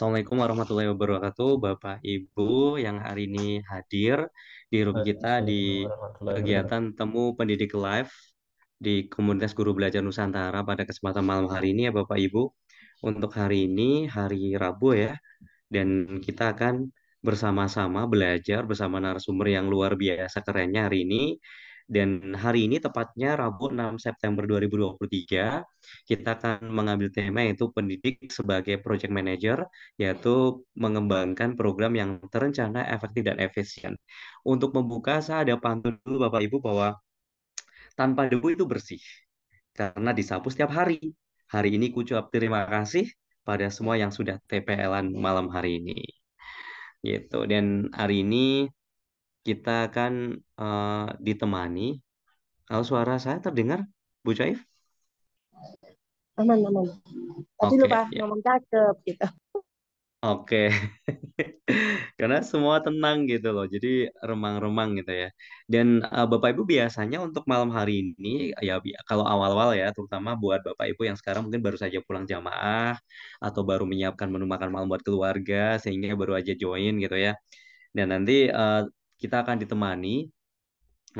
Assalamualaikum warahmatullahi wabarakatuh, Bapak Ibu yang hari ini hadir di room kita di kegiatan Temu Pendidik Live di Komunitas Guru Belajar Nusantara pada kesempatan malam hari ini ya Bapak Ibu. Untuk hari ini hari Rabu ya, dan kita akan bersama-sama belajar bersama narasumber yang luar biasa kerennya hari ini dan hari ini tepatnya Rabu 6 September 2023, kita akan mengambil tema yaitu pendidik sebagai project manager, yaitu mengembangkan program yang terencana, efektif, dan efisien. Untuk membuka, saya ada pantun dulu Bapak Ibu bahwa tanpa debu itu bersih, karena disapu setiap hari. Hari ini ucap terima kasih pada semua yang sudah TPL-an malam hari ini. Gitu. Dan hari ini kita akan uh, ditemani. Kalau suara saya terdengar, Bu Caif? Aman, aman. Tadi okay, lupa ya. ngomong cakep gitu. Oke, okay. karena semua tenang gitu loh, jadi remang-remang gitu ya. Dan uh, Bapak Ibu biasanya untuk malam hari ini, ya kalau awal-awal ya, terutama buat Bapak Ibu yang sekarang mungkin baru saja pulang jamaah atau baru menyiapkan menu makan malam buat keluarga, sehingga baru aja join gitu ya. Dan nanti uh, kita akan ditemani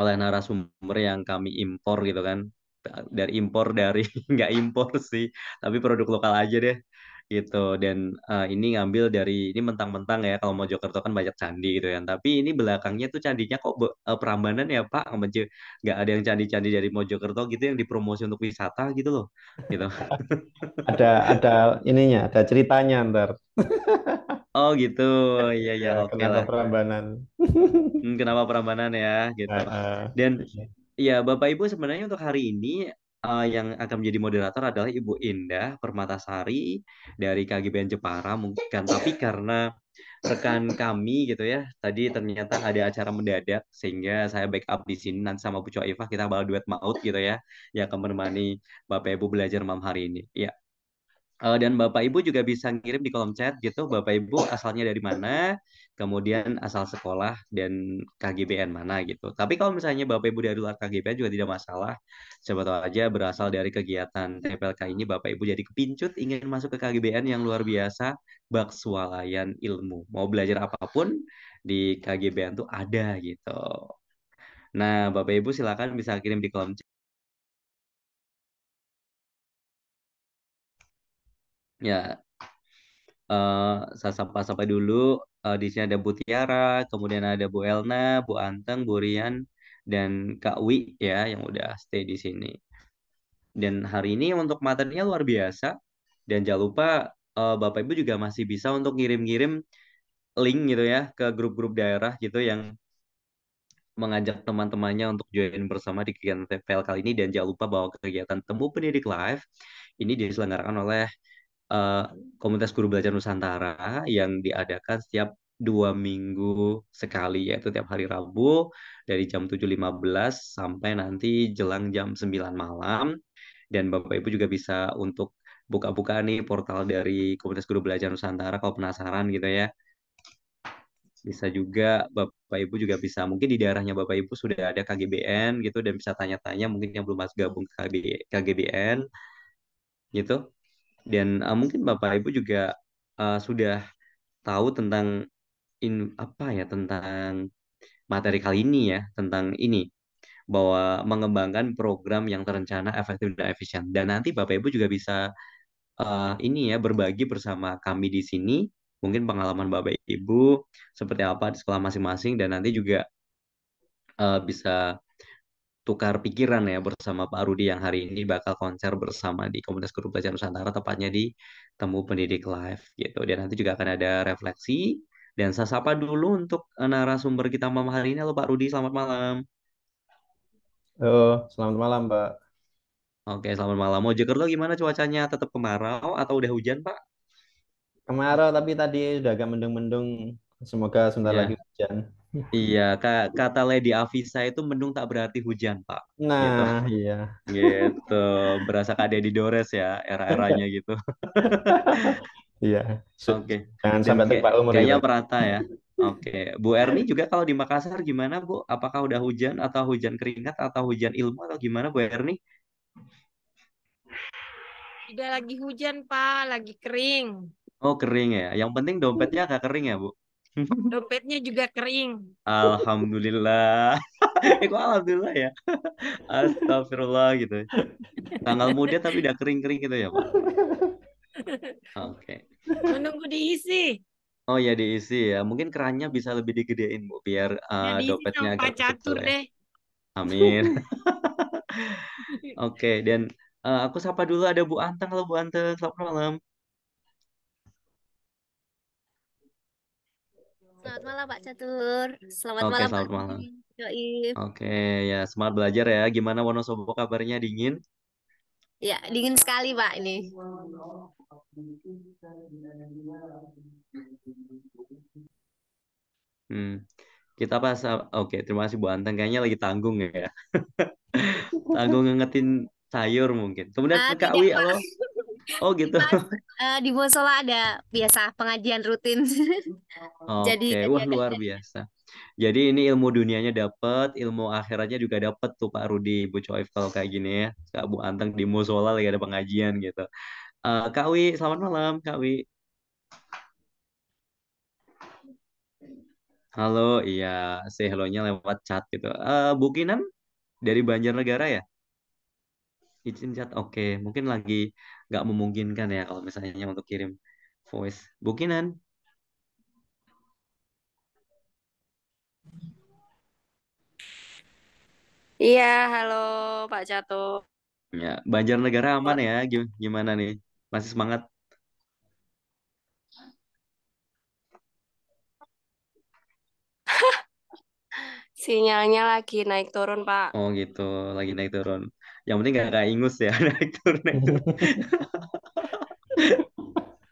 oleh narasumber yang kami impor gitu kan dari impor dari nggak impor sih tapi produk lokal aja deh gitu dan uh, ini ngambil dari ini mentang-mentang ya kalau Mojokerto kan banyak candi gitu kan tapi ini belakangnya tuh candinya kok uh, eh, perambanan ya Pak nggak ada yang candi-candi dari Mojokerto gitu yang dipromosi untuk wisata gitu loh gitu ada ada ininya ada ceritanya ntar Oh gitu, iya, iya iya oke Kenapa lah. Perambanan. Hmm, kenapa perambanan ya gitu. Uh, uh. Dan ya Bapak Ibu sebenarnya untuk hari ini uh, yang akan menjadi moderator adalah Ibu Indah Permatasari dari KGBN Jepara mungkin tapi karena rekan kami gitu ya tadi ternyata ada acara mendadak sehingga saya backup di sini nanti sama Bu Iva kita bakal duet maut gitu ya yang akan menemani Bapak Ibu belajar malam hari ini. Ya, Uh, dan Bapak Ibu juga bisa ngirim di kolom chat gitu Bapak Ibu asalnya dari mana, kemudian asal sekolah dan KGBN mana gitu. Tapi kalau misalnya Bapak Ibu dari luar KGBN juga tidak masalah. Siapa tahu aja berasal dari kegiatan TPLK ini Bapak Ibu jadi kepincut ingin masuk ke KGBN yang luar biasa bak swalayan ilmu. Mau belajar apapun di KGBN tuh ada gitu. Nah, Bapak Ibu silakan bisa kirim di kolom chat. Ya, uh, saya sapa-sapa dulu. Uh, di sini ada Bu Tiara, kemudian ada Bu Elna, Bu Anteng, Bu Rian, dan Kak Wi ya yang udah stay di sini. Dan hari ini untuk materinya luar biasa. Dan jangan lupa uh, Bapak Ibu juga masih bisa untuk ngirim-ngirim link gitu ya ke grup-grup daerah gitu yang mengajak teman-temannya untuk join bersama di kegiatan TPL kali ini dan jangan lupa bahwa kegiatan Temu Pendidik Live ini diselenggarakan oleh uh, komunitas guru belajar Nusantara yang diadakan setiap dua minggu sekali yaitu tiap hari Rabu dari jam 7.15 sampai nanti jelang jam 9 malam dan Bapak Ibu juga bisa untuk buka-buka nih portal dari komunitas guru belajar Nusantara kalau penasaran gitu ya bisa juga Bapak Ibu juga bisa mungkin di daerahnya Bapak Ibu sudah ada KGBN gitu dan bisa tanya-tanya mungkin yang belum masuk gabung ke KGBN gitu dan uh, mungkin bapak ibu juga uh, sudah tahu tentang in apa ya tentang materi kali ini ya tentang ini bahwa mengembangkan program yang terencana efektif dan efisien dan nanti bapak ibu juga bisa uh, ini ya berbagi bersama kami di sini mungkin pengalaman bapak ibu seperti apa di sekolah masing-masing dan nanti juga uh, bisa tukar pikiran ya bersama Pak Rudi yang hari ini bakal konser bersama di komunitas guru belajar Nusantara tepatnya di Temu Pendidik Live gitu. Dan nanti juga akan ada refleksi dan saya sapa dulu untuk eh, narasumber kita malam hari ini. Halo Pak Rudi, selamat malam. Halo, selamat malam Pak. Oke, selamat malam. Mojokerto gimana cuacanya? Tetap kemarau atau udah hujan Pak? Kemarau tapi tadi udah agak mendung-mendung. Semoga sebentar ya. lagi hujan. Iya, kata Lady Afisa itu mendung tak berarti hujan, Pak. Nah, gitu. iya. Gitu, berasa Kak Deddy Dores ya, era-eranya gitu. iya. Oke. Okay. Jangan sampai terpakai umur. Kayaknya itu. merata ya. Oke, Bu Erni juga kalau di Makassar gimana, Bu? Apakah udah hujan atau hujan keringat atau hujan ilmu atau gimana, Bu Erni? Tidak lagi hujan, Pak, lagi kering. Oh, kering ya. Yang penting dompetnya agak kering ya, Bu. Hmm. Dompetnya juga kering. Alhamdulillah. eh alhamdulillah ya? Astagfirullah gitu. Tanggal muda tapi udah kering-kering gitu ya, Pak. Oke. Okay. Menunggu diisi. Oh ya diisi ya. Mungkin kerannya bisa lebih digedein, Bu, biar uh, ya, dompetnya agak catur ya. deh. Amin. Oke, okay, dan uh, aku sapa dulu ada Bu Anteng. kalau Bu Anteng, selamat malam. Selamat malam Pak Catur. Selamat Oke, malam. Selamat malam. Oke, Oke, ya semangat belajar ya. Gimana Wonosobo kabarnya dingin? Ya, dingin sekali Pak ini. Hmm. Kita pas oke, terima kasih Bu Anteng. Kayaknya lagi tanggung ya. tanggung ngingetin sayur mungkin. Kemudian ah, Kak Wi, halo. Oh gitu. Di, uh, musola ada biasa pengajian rutin. oh, Jadi okay. wah luar biasa. Jadi ini ilmu dunianya dapat, ilmu akhiratnya juga dapat tuh Pak Rudi, Bu Coif kalau kayak gini ya. Kak Bu Anteng di musola lagi ada pengajian gitu. Uh, Kak Wi, selamat malam Kak Wi. Halo, iya, say lewat chat gitu. Uh, Bu dari Banjarnegara ya? Izin chat, oke. Okay. Mungkin lagi nggak memungkinkan ya kalau misalnya untuk kirim voice bukinan Iya, halo Pak Cato. Ya, Banjarnegara aman ya? Gimana nih? Masih semangat? Sinyalnya lagi naik turun, Pak. Oh gitu, lagi naik turun. Yang penting gak kayak ingus ya naik turun naik turun.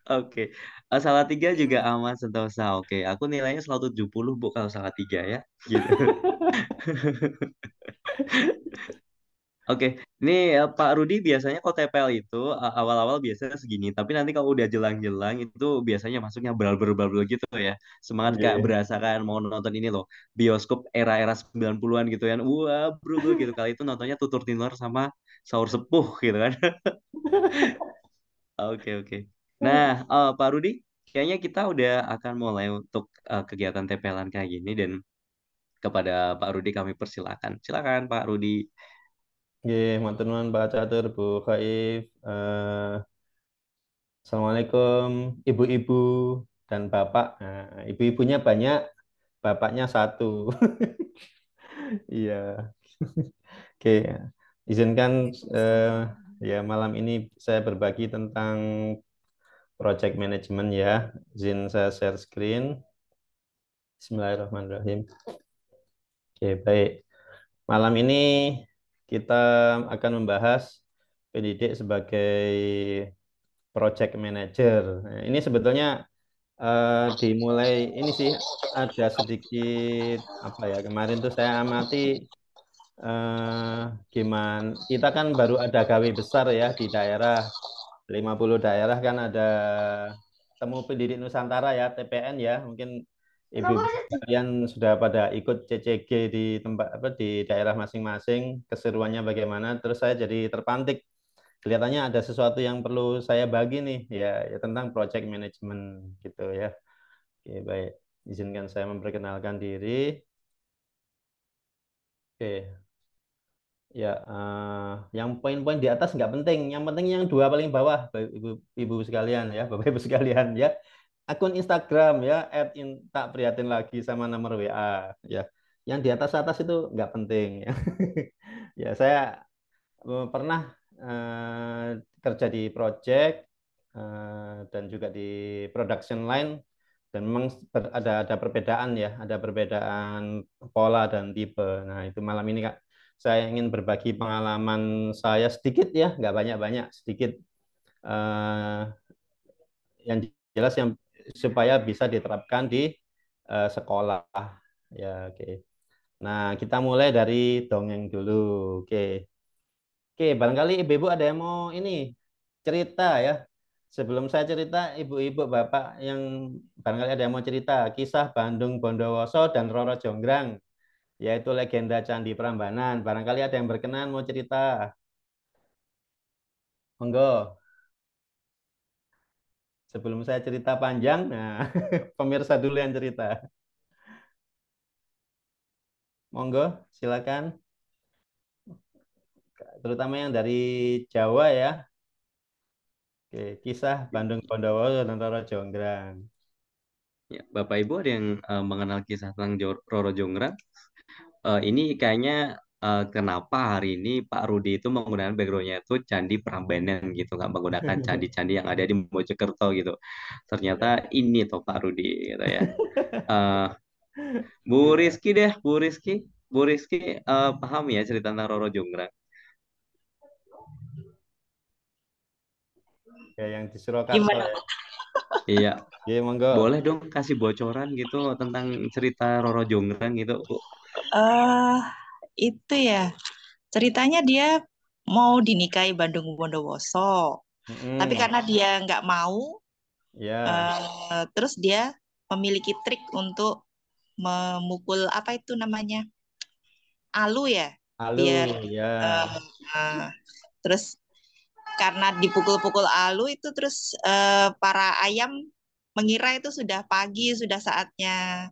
Oke. Okay. Eh, salah tiga juga aman sentosa. Oke, okay. aku nilainya selalu 70 Bu kalau salah tiga ya. Gitu. Oke, okay. Nih eh, Pak Rudi biasanya kalau TPL itu awal-awal biasanya segini, tapi nanti kalau udah jelang-jelang itu biasanya masuknya berbel-berbel gitu ya. Semangat kayak Iya. iya. berasa kan mau nonton ini loh, bioskop era-era 90-an gitu kan. Wah, bro, gitu kali itu nontonnya Tutur Tinor sama Saur Sepuh gitu kan. Oke, oke. Nah, uh, Pak Rudi, kayaknya kita udah akan mulai untuk uh, kegiatan TPL-an kayak gini dan kepada Pak Rudi kami persilakan. Silakan Pak Rudi. Nggih, matur nuwun Pak Catur, Bu Khaif. Uh, Assalamualaikum ibu-ibu dan bapak. Uh, ibu-ibunya banyak, bapaknya satu. Iya. Oke, izinkan uh, ya malam ini saya berbagi tentang project management ya. Izin saya share screen. Bismillahirrahmanirrahim. Oke, baik. Malam ini kita akan membahas pendidik sebagai project manager. Nah, ini sebetulnya uh, dimulai ini sih ada sedikit apa ya kemarin tuh saya amati uh, gimana kita kan baru ada gawe besar ya di daerah 50 daerah kan ada temu pendidik Nusantara ya TPN ya mungkin ibu kalian sudah pada ikut CCG di tempat apa di daerah masing-masing keseruannya bagaimana terus saya jadi terpantik kelihatannya ada sesuatu yang perlu saya bagi nih ya, ya tentang project management gitu ya oke baik izinkan saya memperkenalkan diri oke ya uh, yang poin-poin di atas nggak penting yang penting yang dua paling bawah ibu ibu sekalian ya bapak ibu sekalian ya akun Instagram ya add in, tak prihatin lagi sama nomor WA ya yang di atas atas itu nggak penting ya ya saya eh, pernah eh, kerja di project eh, dan juga di production line dan memang ada ada perbedaan ya ada perbedaan pola dan tipe nah itu malam ini kak saya ingin berbagi pengalaman saya sedikit ya nggak banyak banyak sedikit eh, yang jelas yang supaya bisa diterapkan di uh, sekolah. Ya, oke. Okay. Nah, kita mulai dari dongeng dulu. Oke. Okay. Oke, barangkali Ibu-ibu ada yang mau ini cerita ya. Sebelum saya cerita, Ibu-ibu, Bapak yang barangkali ada yang mau cerita kisah Bandung Bondowoso dan Roro Jonggrang yaitu legenda Candi Prambanan. Barangkali ada yang berkenan mau cerita. Monggo sebelum saya cerita panjang, nah pemirsa dulu yang cerita. Monggo, silakan. Terutama yang dari Jawa ya. Oke, kisah ya. Bandung Bondowoso dan Roro Jonggrang. Ya, Bapak Ibu ada yang uh, mengenal kisah tentang Roro Jonggrang? Uh, ini kayaknya uh, kenapa hari ini Pak Rudi itu menggunakan backgroundnya itu Candi Prambanan gitu, nggak menggunakan candi-candi yang ada di Mojokerto gitu. Ternyata iya. ini toh Pak Rudi gitu ya. Uh, Bu iya. Rizky deh, Bu Rizky, Bu Rizky uh, paham ya cerita tentang Roro Jonggrang? Ya yang disuruhkan. Ya. Gimana? iya. Iya Boleh dong kasih bocoran gitu tentang cerita Roro Jonggrang gitu. Eh uh, itu ya ceritanya dia mau dinikahi Bandung Bondowoso mm. tapi karena dia nggak mau yeah. Iya. uh, terus dia memiliki trik untuk memukul apa itu namanya alu ya alu biar, yeah. Iya. uh, eh, uh, terus karena dipukul-pukul alu itu terus uh, para ayam mengira itu sudah pagi sudah saatnya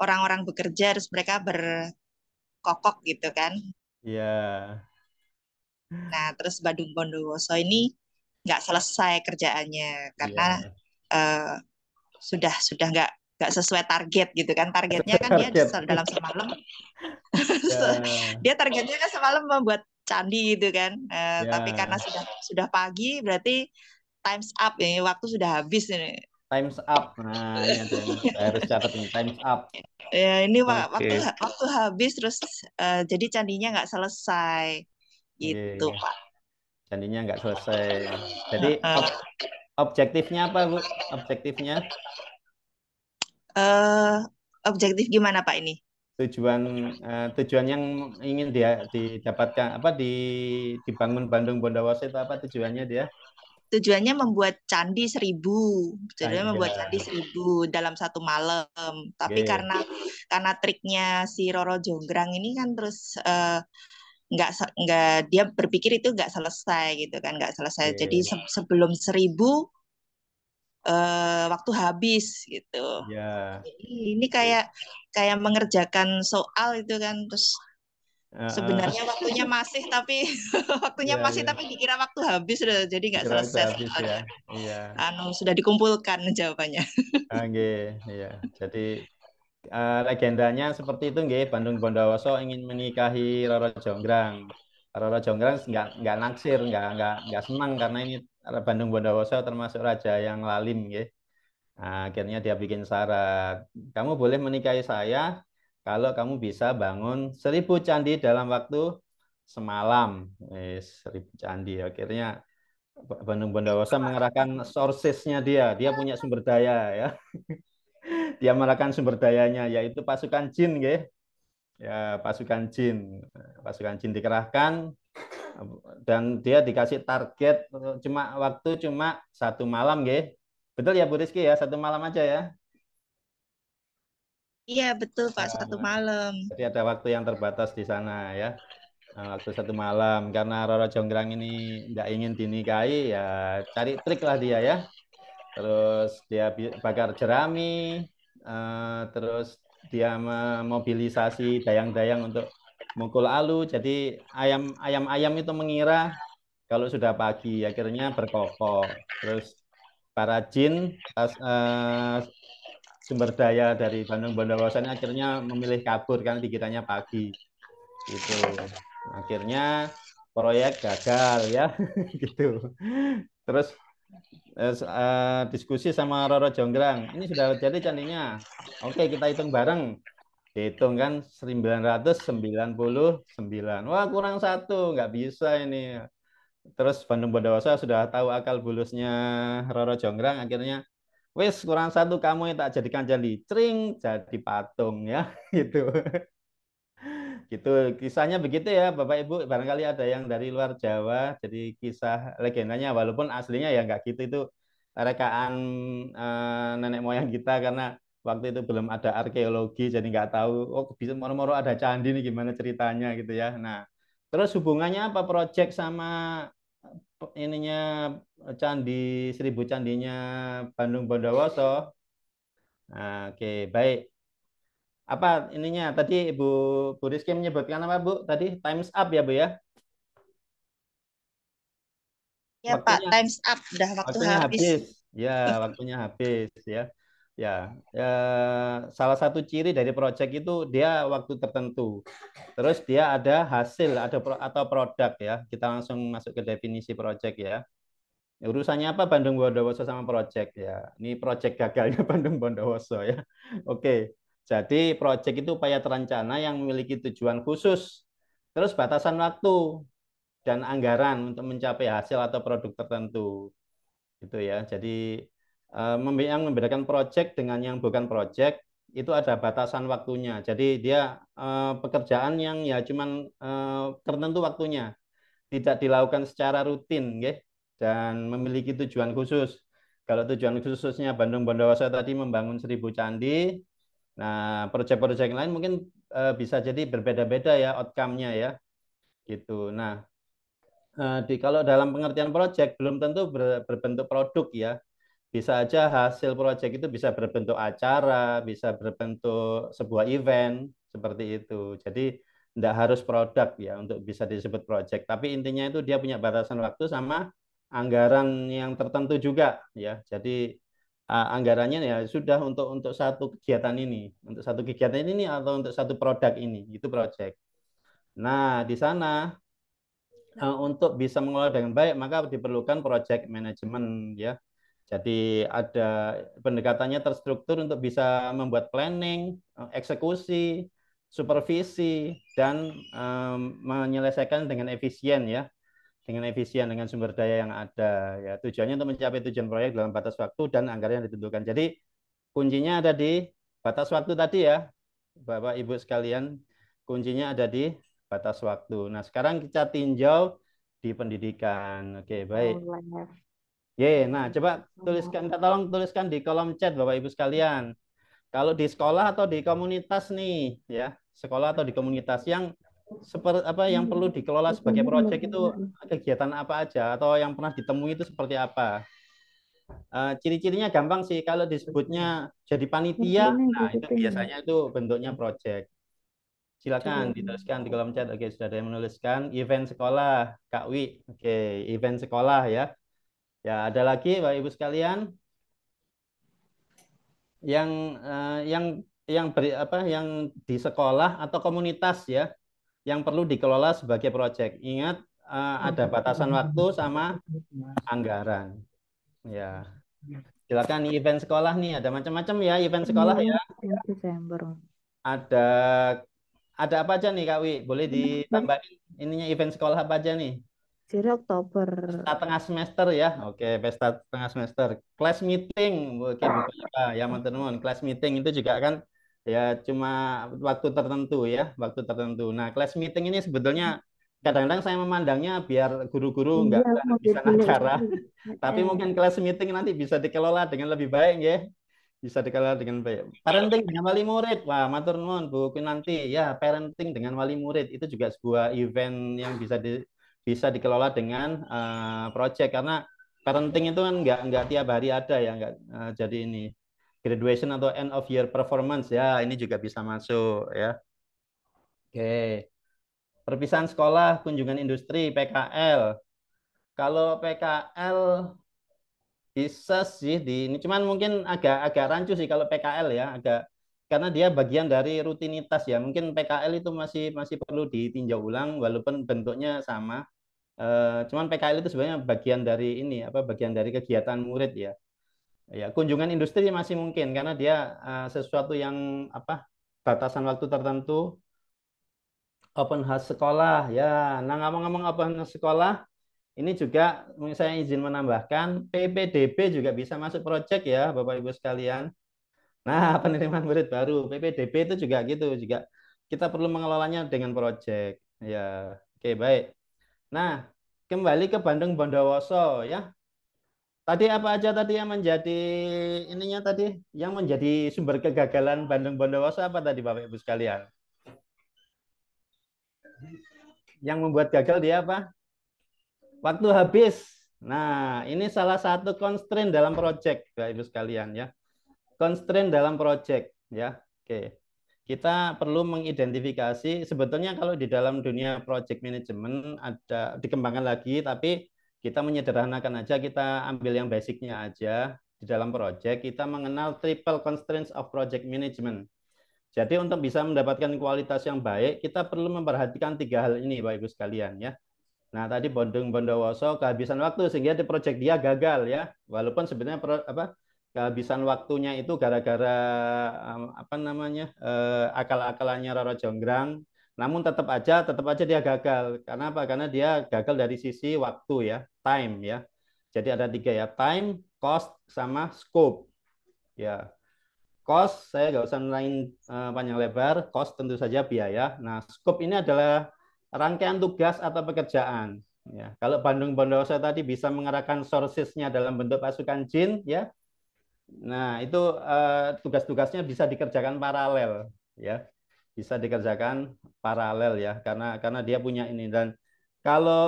orang-orang bekerja terus mereka ber kokok gitu kan. Iya. Yeah. Nah, terus Badung Bondowoso ini nggak selesai kerjaannya karena yeah. Iya. uh, sudah sudah nggak nggak sesuai target gitu kan targetnya kan target. dia dalam semalam yeah. dia targetnya kan semalam membuat candi gitu kan uh, eh, yeah. tapi karena sudah sudah pagi berarti times up ini ya, waktu sudah habis ini times up. Nah, ini iya harus catat ini times up. Ya, ini okay. waktu waktu habis terus uh, jadi candinya nggak selesai. Iya, iya, gitu, yeah. Pak. Candinya nggak selesai. Jadi uh, ob objektifnya apa, Bu? Objektifnya? Uh, objektif gimana, Pak ini? tujuan uh, tujuan yang ingin dia didapatkan apa di dibangun Bandung Bondowoso itu apa tujuannya dia? tujuannya membuat candi seribu tujuannya membuat candi seribu dalam satu malam tapi yeah. Iya. karena karena triknya si Roro Jonggrang ini kan terus uh, nggak nggak dia berpikir itu nggak selesai gitu kan nggak selesai yeah. Iya, jadi iya. se sebelum seribu uh, waktu habis gitu yeah. ini kayak kayak mengerjakan soal itu kan terus Sebenarnya waktunya masih tapi waktunya yeah, masih yeah. tapi dikira waktu habis sudah jadi nggak selesai habis, Ya. Yeah. Anu sudah dikumpulkan jawabannya. Oke, ah, iya. Jadi uh, legendanya seperti itu nggih Bandung Bondowoso ingin menikahi Roro Jonggrang. Roro Jonggrang nggak nggak naksir, nggak nggak nggak senang karena ini Bandung Bondowoso termasuk raja yang lalim nggih. Nah, akhirnya dia bikin syarat, kamu boleh menikahi saya kalau kamu bisa bangun seribu candi dalam waktu semalam. Eh, seribu candi. Akhirnya Bandung Bondowoso mengerahkan sourcesnya dia. Dia punya sumber daya ya. dia mengerahkan sumber dayanya yaitu pasukan jin, ya. Ya, pasukan jin. Pasukan jin dikerahkan dan dia dikasih target cuma waktu cuma satu malam, ya. Betul ya Bu Rizky ya, satu malam aja ya. Iya betul Pak, satu nah, malam. Jadi ada waktu yang terbatas di sana ya. Nah, waktu satu malam karena Roro Jonggrang ini tidak ingin dinikahi ya cari trik lah dia ya. Terus dia bakar jerami, eh, terus dia memobilisasi dayang-dayang untuk mukul alu. Jadi ayam ayam itu mengira kalau sudah pagi akhirnya berkokok. Terus para jin pas, eh, sumber daya dari Bandung Bondowoso ini akhirnya memilih kabur karena dikitanya pagi itu akhirnya proyek gagal ya gitu terus eh, diskusi sama Roro Jonggrang ini sudah jadi candinya oke kita hitung bareng hitung kan 999 wah kurang satu nggak bisa ini terus Bandung Bondowoso sudah tahu akal bulusnya Roro Jonggrang akhirnya wes kurang satu kamu yang tak jadikan jadi cering, jadi patung ya gitu. gitu kisahnya begitu ya Bapak Ibu barangkali ada yang dari luar Jawa jadi kisah legendanya walaupun aslinya ya nggak gitu itu rekaan e, nenek moyang kita karena waktu itu belum ada arkeologi jadi nggak tahu oh bisa moro-moro ada candi nih gimana ceritanya gitu ya nah terus hubungannya apa project sama ininya candi seribu candinya Bandung Bondowoso. Nah, oke, baik. Apa ininya tadi Ibu Bu Rizky menyebutkan apa Bu? Tadi times up ya Bu ya? Ya waktunya, Pak, times up dah waktu waktunya habis. habis. Ya, waktunya habis ya. Ya, eh, salah satu ciri dari proyek itu dia waktu tertentu. Terus dia ada hasil ada pro, atau produk ya. Kita langsung masuk ke definisi proyek ya. Urusannya apa Bandung Bondowoso sama proyek ya. Ini proyek gagalnya Bandung Bondowoso ya. Oke. Jadi proyek itu upaya terencana yang memiliki tujuan khusus. Terus batasan waktu dan anggaran untuk mencapai hasil atau produk tertentu. Gitu ya. Jadi Eh, yang membedakan project dengan yang bukan project itu ada batasan waktunya. Jadi dia eh, pekerjaan yang ya cuman eh, tertentu waktunya. Tidak dilakukan secara rutin, ya. dan memiliki tujuan khusus. Kalau tujuan khususnya Bandung Bondowoso tadi membangun seribu candi, nah proyek-proyek lain mungkin bisa jadi berbeda-beda ya outcome-nya ya. Gitu. Nah, di kalau dalam pengertian proyek belum tentu berbentuk produk ya bisa aja hasil proyek itu bisa berbentuk acara, bisa berbentuk sebuah event seperti itu. Jadi tidak harus produk ya untuk bisa disebut proyek. Tapi intinya itu dia punya batasan waktu sama anggaran yang tertentu juga ya. Jadi uh, anggarannya ya sudah untuk untuk satu kegiatan ini, untuk satu kegiatan ini atau untuk satu produk ini, itu proyek. Nah, di sana uh, untuk bisa mengelola dengan baik maka diperlukan project management ya. Jadi ada pendekatannya terstruktur untuk bisa membuat planning, eh, eksekusi, supervisi dan eh, menyelesaikan dengan efisien ya. Dengan efisien dengan sumber daya yang ada ya. Tujuannya untuk mencapai tujuan proyek dalam batas waktu dan anggaran yang ditentukan. Jadi kuncinya ada di batas waktu tadi ya. Bapak Ibu sekalian, kuncinya ada di batas waktu. Nah, sekarang kita tinjau di pendidikan. Oke, baik. Oh, Y. Nah, coba oh. tuliskan, tolong tuliskan di kolom chat Bapak Ibu sekalian. Kalau di sekolah atau di komunitas nih, ya, sekolah atau di komunitas yang seperti apa yang perlu dikelola sebagai proyek itu kegiatan apa aja atau yang pernah ditemui itu seperti apa? Uh, ciri-cirinya gampang sih kalau disebutnya jadi panitia, nah gitu itu ya. biasanya itu bentuknya proyek. Silakan dituliskan di kolom chat. Oke, sudah ada yang menuliskan event sekolah, Kak Wi. Oke, event sekolah ya. Ya, ada lagi Bapak Ibu sekalian yang eh, yang yang beri, apa yang di sekolah atau komunitas ya yang perlu dikelola sebagai proyek. Ingat eh, ada batasan waktu sama anggaran. Ya. Silakan event sekolah nih ada macam-macam ya event sekolah ya. Iya, Desember. Ada ada apa aja nih Kak Wi? Boleh ditambahin ininya event sekolah apa aja nih? Jadi Oktober. Pesta tengah semester ya. Oke, pesta tengah semester. Class meeting mungkin ah. apa? ya, teman-teman. Class meeting itu juga kan ya cuma waktu tertentu ya, waktu tertentu. Nah, class meeting ini sebetulnya kadang-kadang saya memandangnya biar guru-guru iya, nggak -guru ya, bisa acara, iya. tapi mungkin class meeting nanti bisa dikelola dengan lebih baik ya bisa dikelola dengan baik. Parenting dengan wali murid. Wah, matur nuwun Bu nanti ya parenting dengan wali murid itu juga sebuah event yang bisa di, bisa dikelola dengan uh, project karena parenting itu kan nggak nggak tiap hari ada ya nggak uh, jadi ini graduation atau end of year performance ya ini juga bisa masuk ya oke perpisahan sekolah kunjungan industri PKL kalau PKL bisa sih di ini cuman mungkin agak agak rancu sih kalau PKL ya agak karena dia bagian dari rutinitas ya mungkin PKL itu masih masih perlu ditinjau ulang walaupun bentuknya sama Eh, cuman PKL itu sebenarnya bagian dari ini apa bagian dari kegiatan murid ya. Ya, kunjungan industri masih mungkin karena dia uh, sesuatu yang apa batasan waktu tertentu open house sekolah ya. Nah, ngomong-ngomong open house sekolah ini juga saya izin menambahkan PPDB juga bisa masuk proyek ya Bapak Ibu sekalian. Nah, penerimaan murid baru PPDB itu juga gitu juga kita perlu mengelolanya dengan proyek ya. Oke, baik. Nah, kembali ke Bandung Bondowoso ya. Tadi apa aja tadi yang menjadi ininya tadi yang menjadi sumber kegagalan Bandung Bondowoso apa tadi Bapak Ibu sekalian? Yang membuat gagal dia apa? Waktu habis. Nah, ini salah satu constraint dalam project Bapak Ibu sekalian ya. Constraint dalam project ya. Oke kita perlu mengidentifikasi sebetulnya kalau di dalam dunia project management ada dikembangkan lagi tapi kita menyederhanakan aja kita ambil yang basicnya aja di dalam project kita mengenal triple constraints of project management. Jadi untuk bisa mendapatkan kualitas yang baik kita perlu memperhatikan tiga hal ini Bapak Ibu sekalian ya. Nah, tadi bondong Bondowoso kehabisan waktu sehingga di project dia gagal ya. Walaupun sebenarnya apa kehabisan waktunya itu gara-gara apa namanya eh, akal-akalannya Roro Jonggrang. Namun tetap aja tetap aja dia gagal. Karena apa? Karena dia gagal dari sisi waktu ya, time ya. Jadi ada tiga ya, time, cost, sama scope. Ya, cost saya nggak usah nelayan uh, eh, panjang lebar. Cost tentu saja biaya. Nah, scope ini adalah rangkaian tugas atau pekerjaan. Ya, kalau Bandung Bondowoso tadi bisa mengarahkan sourcesnya dalam bentuk pasukan jin, ya Nah, itu uh, tugas-tugasnya bisa dikerjakan paralel ya. Bisa dikerjakan paralel ya karena karena dia punya ini dan kalau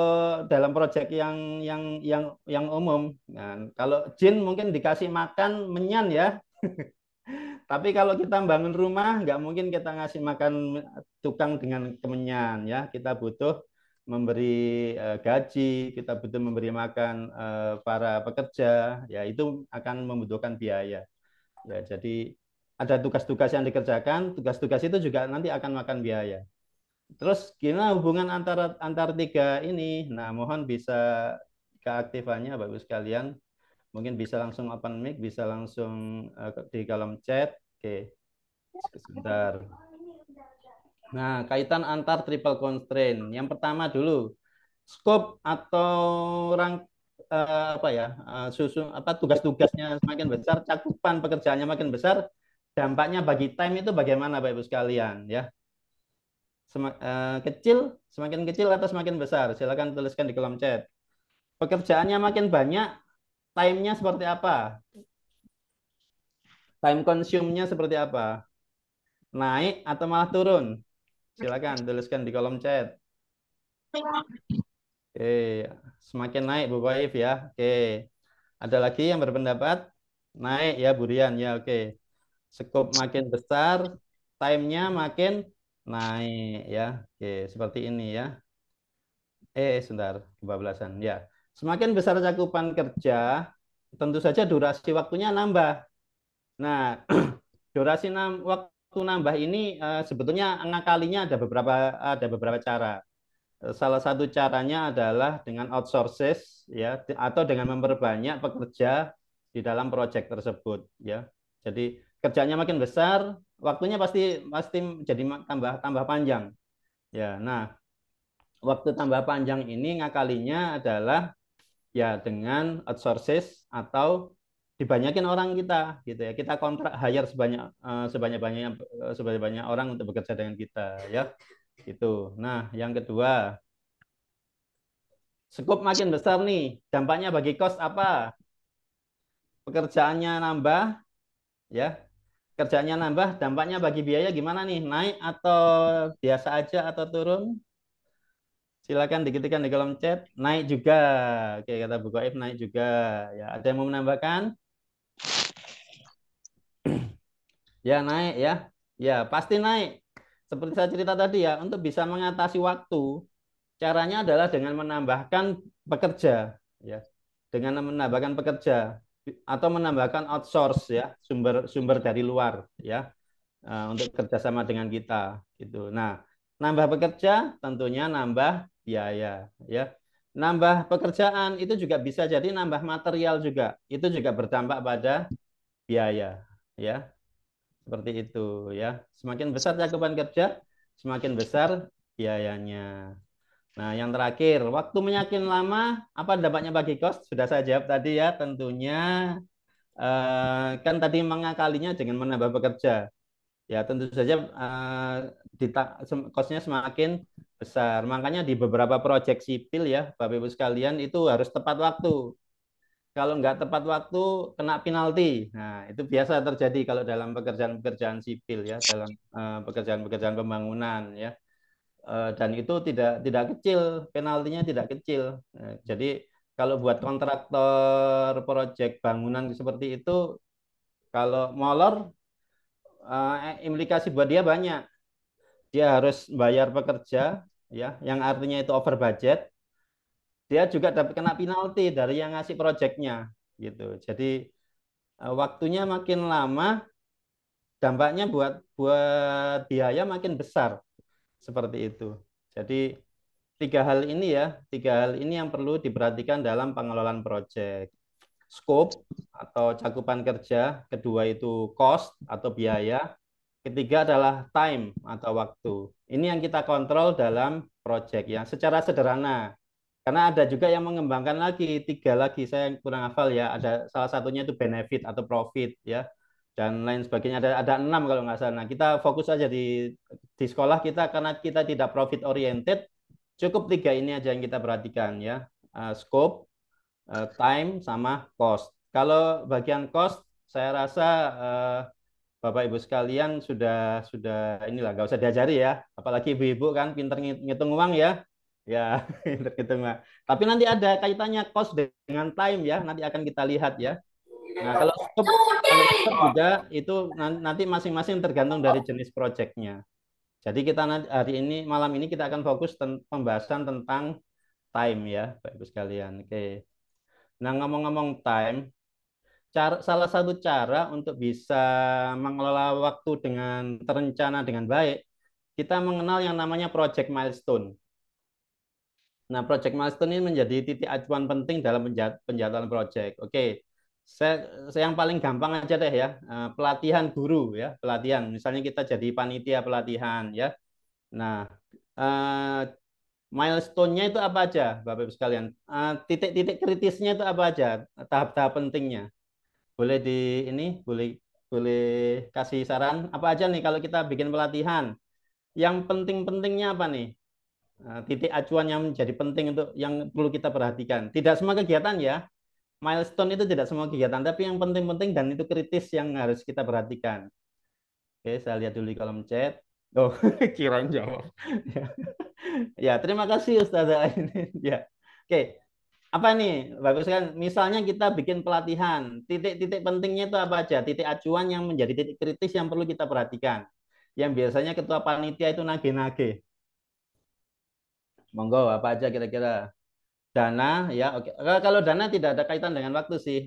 dalam proyek yang yang yang yang umum kan kalau jin mungkin dikasih makan menyan ya. Tapi kalau kita bangun rumah nggak mungkin kita ngasih makan tukang dengan kemenyan ya. Kita butuh memberi uh, gaji, kita butuh memberi makan uh, para pekerja, ya itu akan membutuhkan biaya. Ya, jadi ada tugas-tugas yang dikerjakan, tugas-tugas itu juga nanti akan makan biaya. Terus gimana hubungan antara antar tiga ini? Nah, mohon bisa keaktifannya Bapak sekalian. Mungkin bisa langsung open mic, bisa langsung uh, di kolom chat. Oke. Sebentar. Nah, kaitan antar triple constraint. Yang pertama dulu, scope atau rang eh, apa ya? Eh, susun apa tugas-tugasnya semakin besar, cakupan pekerjaannya makin besar, dampaknya bagi time itu bagaimana Bapak Ibu sekalian ya? Sem eh, kecil, semakin kecil atau semakin besar? Silakan tuliskan di kolom chat. Pekerjaannya makin banyak, time-nya seperti apa? Time consume-nya seperti apa? Naik atau malah turun? Silakan tuliskan di kolom chat. Oke, semakin naik Bu Koif ya. Oke. Ada lagi yang berpendapat? Naik ya Burian ya, oke. Sekup makin besar, time-nya makin naik ya. Oke, seperti ini ya. Eh, sebentar, kebablasan ya. Semakin besar cakupan kerja, tentu saja durasi waktunya nambah. Nah, durasi nam waktu waktu nambah ini uh, sebetulnya ngakalinya ada beberapa ada beberapa cara. Eh, salah satu caranya adalah dengan outsources ya atau dengan memperbanyak pekerja di dalam proyek tersebut ya. Jadi kerjanya makin besar, waktunya pasti pasti jadi tambah tambah panjang. Ya, nah waktu tambah panjang ini ngakalinya adalah ya dengan outsources atau dibanyakin orang kita gitu ya kita kontrak hire sebanyak sebanyak eh, banyaknya sebanyak banyak eh, orang untuk bekerja dengan kita ya itu nah yang kedua sekup makin besar nih dampaknya bagi kos apa pekerjaannya nambah ya Kerjanya nambah dampaknya bagi biaya gimana nih naik atau biasa aja atau turun silakan diketikkan di kolom chat naik juga oke kata Bu naik juga ya ada yang mau menambahkan Ya naik ya. Ya pasti naik. Seperti saya cerita tadi ya, untuk bisa mengatasi waktu, caranya adalah dengan menambahkan pekerja. Ya, dengan menambahkan pekerja atau menambahkan outsource ya sumber sumber dari luar ya eh, untuk kerjasama dengan kita gitu. Nah, nambah pekerja tentunya nambah biaya ya nambah pekerjaan itu juga bisa jadi nambah material juga. Itu juga berdampak pada biaya, ya. Seperti itu, ya. Semakin besar cakupan kerja, semakin besar biayanya. Nah, yang terakhir, waktu menyakin lama, apa dampaknya bagi kos? Sudah saya jawab tadi ya, tentunya eh, kan tadi mengakalinya dengan menambah pekerja ya tentu saja uh, eh, kosnya semakin besar. Makanya di beberapa proyek sipil ya, Bapak Ibu sekalian itu harus tepat waktu. Kalau nggak tepat waktu kena penalti. Nah itu biasa terjadi kalau dalam pekerjaan-pekerjaan sipil ya, dalam pekerjaan eh, pekerjaan-pekerjaan pembangunan ya. Uh, dan itu tidak tidak kecil penaltinya tidak kecil. Nah, jadi kalau buat kontraktor proyek bangunan seperti itu kalau molor uh, implikasi buat dia banyak. Dia harus bayar pekerja, ya, yang artinya itu over budget. Dia juga dapat kena penalti dari yang ngasih proyeknya, gitu. Jadi uh, waktunya makin lama, dampaknya buat buat biaya makin besar, seperti itu. Jadi tiga hal ini ya, tiga hal ini yang perlu diperhatikan dalam pengelolaan proyek scope atau cakupan kerja, kedua itu cost atau biaya, ketiga adalah time atau waktu. Ini yang kita kontrol dalam project ya, secara sederhana. Karena ada juga yang mengembangkan lagi tiga lagi saya kurang hafal ya. Ada salah satunya itu benefit atau profit ya dan lain sebagainya ada ada enam kalau nggak salah. Nah, kita fokus aja di di sekolah kita karena kita tidak profit oriented. Cukup tiga ini aja yang kita perhatikan ya. Uh, scope, Eh, time sama cost. Kalau bagian cost, saya rasa uh, Bapak Ibu sekalian sudah sudah inilah nggak usah diajari ya. Apalagi ibu-ibu kan pinter ngitung uang ya. Ya, pinter ngitung uang. Tapi nanti ada kaitannya cost dengan time ya. Nanti akan kita lihat ya. Nah, kalau scope, kalau scope juga itu nanti masing-masing tergantung dari jenis proyeknya. Jadi kita hari ini malam ini kita akan fokus ten pembahasan tentang time ya, Bapak Ibu sekalian. Oke. Nah, ngomong-ngomong time, cara, salah satu cara untuk bisa mengelola waktu dengan terencana dengan baik, kita mengenal yang namanya project milestone. Nah, project milestone ini menjadi titik acuan penting dalam penjat penjatuhan project. Oke, saya, saya yang paling gampang aja deh ya, eh, pelatihan guru ya, pelatihan. Misalnya kita jadi panitia pelatihan ya. Nah, eh, milestone-nya itu apa aja, Bapak Ibu sekalian? Eh, titik-titik uh, kritisnya itu apa aja? Tahap-tahap pentingnya. Boleh di ini, boleh boleh kasih saran apa aja nih kalau kita bikin pelatihan? Yang penting-pentingnya apa nih? Uh, titik acuan yang menjadi penting untuk yang perlu kita perhatikan. Tidak semua kegiatan ya. Milestone itu tidak semua kegiatan, tapi yang penting-penting dan itu kritis yang harus kita perhatikan. Oke, saya lihat dulu di kolom chat. Oh, kirain jawab. ya. ya, terima kasih Ustazah ini ya. Oke. Apa nih? Bagus kan? Misalnya kita bikin pelatihan, titik-titik pentingnya itu apa aja? Titik acuan yang menjadi titik kritis yang perlu kita perhatikan. Yang biasanya ketua panitia itu nage-nage. Monggo apa aja kira-kira? Dana ya, oke. Kalau dana tidak ada kaitan dengan waktu sih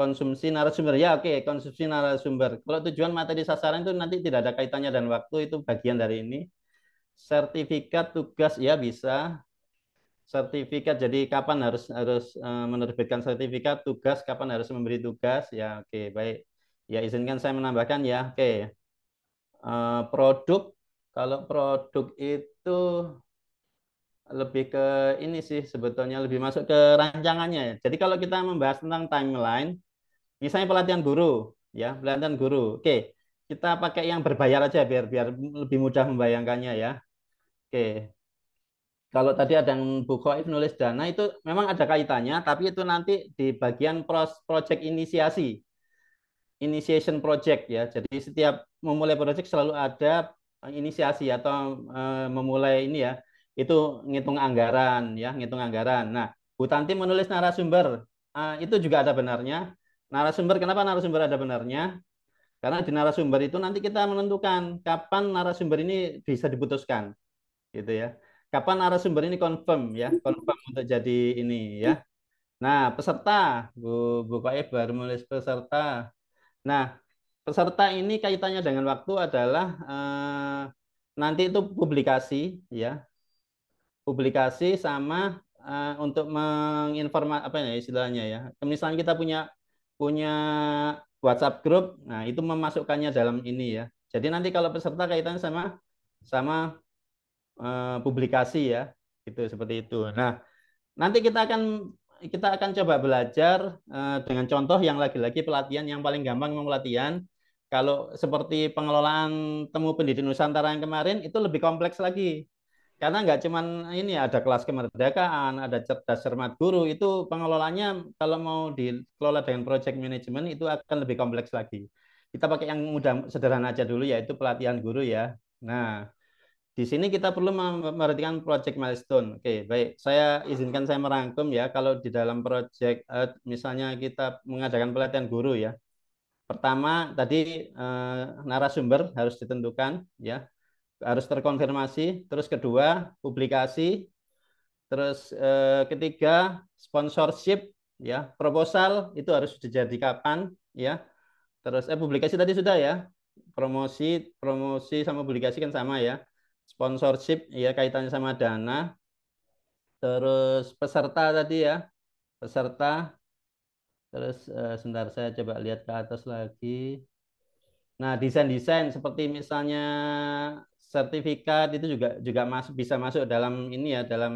konsumsi narasumber. Ya, oke, okay, konsumsi narasumber. Kalau tujuan materi sasaran itu nanti tidak ada kaitannya dan waktu itu bagian dari ini. Sertifikat tugas ya bisa. Sertifikat jadi kapan harus harus eh, menerbitkan sertifikat tugas, kapan harus memberi tugas. Ya, oke, okay, baik. Ya, izinkan saya menambahkan ya. Oke. Okay. Uh, eh, produk kalau produk itu lebih ke ini sih sebetulnya lebih masuk ke rancangannya Jadi kalau kita membahas tentang timeline, misalnya pelatihan guru ya pelatihan guru oke kita pakai yang berbayar aja biar biar lebih mudah membayangkannya ya oke kalau tadi ada yang buka nulis dana itu memang ada kaitannya tapi itu nanti di bagian project inisiasi initiation project ya jadi setiap memulai project selalu ada inisiasi atau e, memulai ini ya itu ngitung anggaran ya ngitung anggaran nah Bu Tanti menulis narasumber Uh, itu juga ada benarnya narasumber kenapa narasumber ada benarnya? Karena di narasumber itu nanti kita menentukan kapan narasumber ini bisa diputuskan. Gitu ya. Kapan narasumber ini confirm ya, confirm untuk jadi ini ya. Nah, peserta, Bu Bu e baru menulis peserta. Nah, peserta ini kaitannya dengan waktu adalah eh, nanti itu publikasi ya. Publikasi sama uh, untuk menginformasi apa ya istilahnya ya. Misalnya kita punya punya WhatsApp grup, nah itu memasukkannya dalam ini ya. Jadi nanti kalau peserta kaitannya sama sama eh, publikasi ya, gitu seperti itu. Nah nanti kita akan kita akan coba belajar eh, dengan contoh yang lagi-lagi pelatihan yang paling gampang memang pelatihan. Kalau seperti pengelolaan temu pendidik Nusantara yang kemarin itu lebih kompleks lagi. Karena nggak cuman ini ada kelas kemerdekaan, ada cerdas cermat guru itu pengelolanya kalau mau dikelola dengan project management itu akan lebih kompleks lagi. Kita pakai yang mudah sederhana aja dulu yaitu pelatihan guru ya. Nah, di sini kita perlu memperhatikan project milestone. Oke, baik. Saya izinkan saya merangkum ya kalau di dalam project eh, misalnya kita mengadakan pelatihan guru ya. Pertama, tadi eh, narasumber harus ditentukan ya harus terkonfirmasi. Terus kedua, publikasi. Terus eh, ketiga, sponsorship ya, proposal itu harus jadi kapan ya. Terus eh publikasi tadi sudah ya. Promosi, promosi sama publikasi kan sama ya. Sponsorship ya kaitannya sama dana. Terus peserta tadi ya. Peserta Terus eh, sebentar saya coba lihat ke atas lagi. Nah, desain-desain seperti misalnya sertifikat itu juga juga masuk bisa masuk dalam ini ya dalam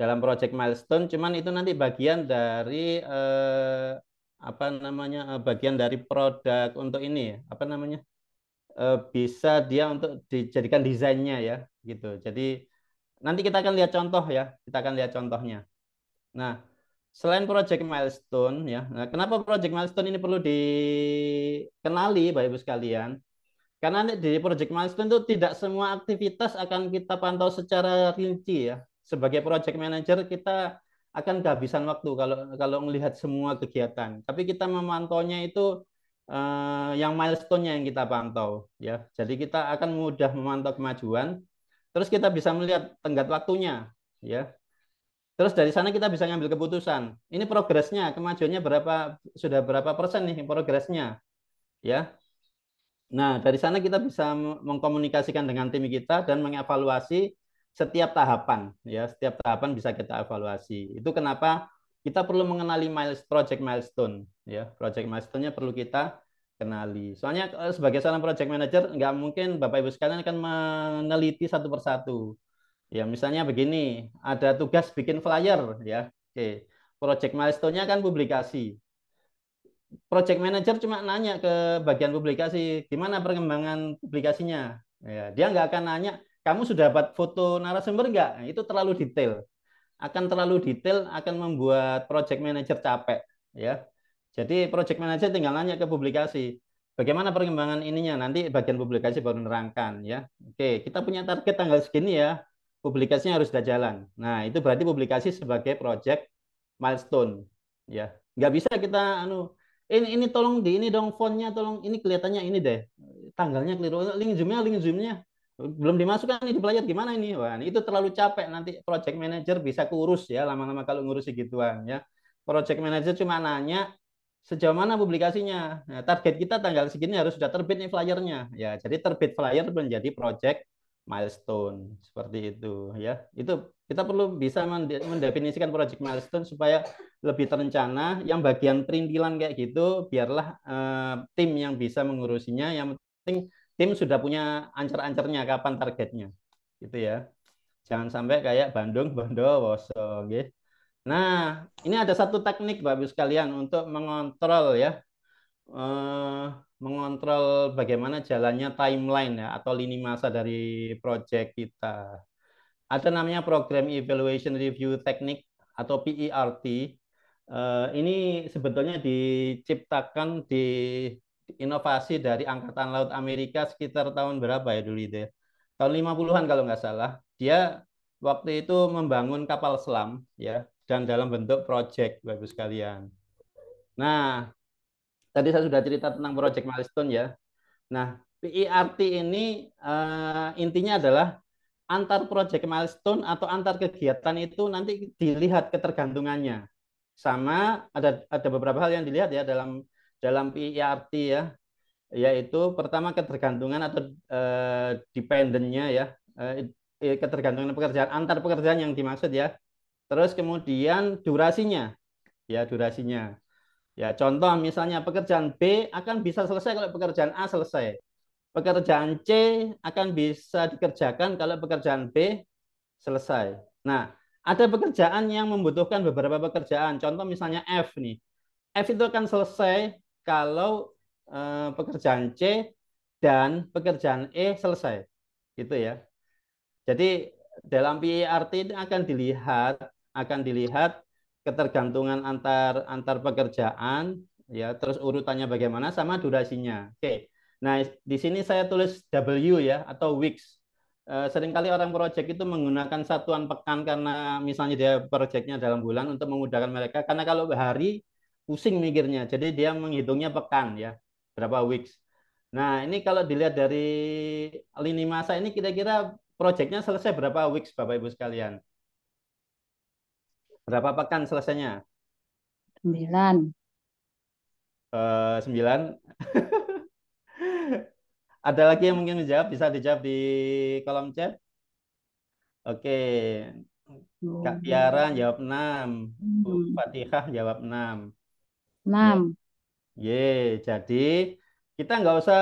dalam project milestone cuman itu nanti bagian dari eh, apa namanya eh, bagian dari produk untuk ini ya, apa namanya eh, bisa dia untuk dijadikan desainnya ya gitu jadi nanti kita akan lihat contoh ya kita akan lihat contohnya nah selain project milestone ya nah, kenapa project milestone ini perlu dikenali bapak ibu sekalian karena di Project Milestone itu tidak semua aktivitas akan kita pantau secara rinci ya. Sebagai Project Manager kita akan kehabisan waktu kalau kalau melihat semua kegiatan. Tapi kita memantaunya itu eh, yang milestone-nya yang kita pantau ya. Jadi kita akan mudah memantau kemajuan. Terus kita bisa melihat tenggat waktunya ya. Terus dari sana kita bisa ngambil keputusan. Ini progresnya, kemajuannya berapa sudah berapa persen nih progresnya. Ya. Nah, dari sana kita bisa mengkomunikasikan dengan tim kita dan mengevaluasi setiap tahapan ya, setiap tahapan bisa kita evaluasi. Itu kenapa kita perlu mengenali milestone, project milestone ya. Project milestone-nya perlu kita kenali. Soalnya eh, sebagai seorang project manager nggak mungkin Bapak Ibu sekalian akan meneliti satu persatu. Ya, misalnya begini, ada tugas bikin flyer ya. Oke. Project milestone-nya kan publikasi project manager cuma nanya ke bagian publikasi, gimana perkembangan publikasinya. Ya, dia nggak akan nanya, kamu sudah dapat foto narasumber nggak? Nah, itu terlalu detail. Akan terlalu detail akan membuat project manager capek. Ya, jadi project manager tinggal nanya ke publikasi. Bagaimana perkembangan ininya? Nanti bagian publikasi baru nerangkan ya. Oke, kita punya target tanggal segini ya. Publikasinya harus sudah jalan. Nah, itu berarti publikasi sebagai project milestone ya. Nggak bisa kita anu ini ini tolong di ini dong fontnya tolong ini kelihatannya ini deh tanggalnya keliru link zoomnya link zoomnya belum dimasukkan nih di pelajar gimana ini wah itu terlalu capek nanti project manager bisa kurus ya lama-lama kalau ngurus gituan ya project manager cuma nanya sejauh mana publikasinya nah, target kita tanggal segini harus sudah terbit nih flyernya ya jadi terbit flyer menjadi project milestone seperti itu ya itu kita perlu bisa mendefinisikan project milestone supaya lebih terencana yang bagian perintilan kayak gitu biarlah uh, tim yang bisa mengurusinya yang penting tim sudah punya ancar-ancarnya kapan targetnya gitu ya jangan sampai kayak Bandung Bondowoso gitu nah ini ada satu teknik Bapak sekalian untuk mengontrol ya uh, mengontrol bagaimana jalannya timeline ya atau lini masa dari proyek kita ada namanya program evaluation review teknik atau PERT Eh, ini sebetulnya diciptakan di inovasi dari Angkatan Laut Amerika sekitar tahun berapa ya dulu itu ya? Tahun 50-an kalau nggak salah. Dia waktu itu membangun kapal selam ya dan dalam bentuk proyek bagus sekalian. Nah, tadi saya sudah cerita tentang proyek Milestone ya. Nah, PIRT e ini uh, intinya adalah antar proyek milestone atau antar kegiatan itu nanti dilihat ketergantungannya sama ada ada beberapa hal yang dilihat ya dalam dalam PIRT e ya yaitu pertama ketergantungan atau uh, eh, dependennya ya uh, ketergantungan pekerjaan antar pekerjaan yang dimaksud ya terus kemudian durasinya ya durasinya ya contoh misalnya pekerjaan B akan bisa selesai kalau pekerjaan A selesai pekerjaan C akan bisa dikerjakan kalau pekerjaan B selesai nah ada pekerjaan yang membutuhkan beberapa pekerjaan. Contoh misalnya F nih. F itu akan selesai kalau eh, pekerjaan C dan pekerjaan E selesai. Gitu ya. Jadi dalam PERT akan dilihat akan dilihat ketergantungan antar antar pekerjaan ya, terus urutannya bagaimana sama durasinya. Oke. Nah, di sini saya tulis W ya atau weeks. Eh, seringkali orang proyek itu menggunakan satuan pekan karena misalnya dia proyeknya dalam bulan untuk memudahkan mereka karena kalau hari pusing mikirnya jadi dia menghitungnya pekan ya berapa weeks nah ini kalau dilihat dari lini masa ini kira-kira proyeknya selesai berapa weeks bapak ibu sekalian berapa pekan selesainya sembilan eh, sembilan Ada lagi yang mungkin menjawab? Bisa dijawab di kolom chat. Oke. Kak Tiara jawab 6. Bu hmm. Fatihah jawab 6. 6. Ye, jadi kita nggak usah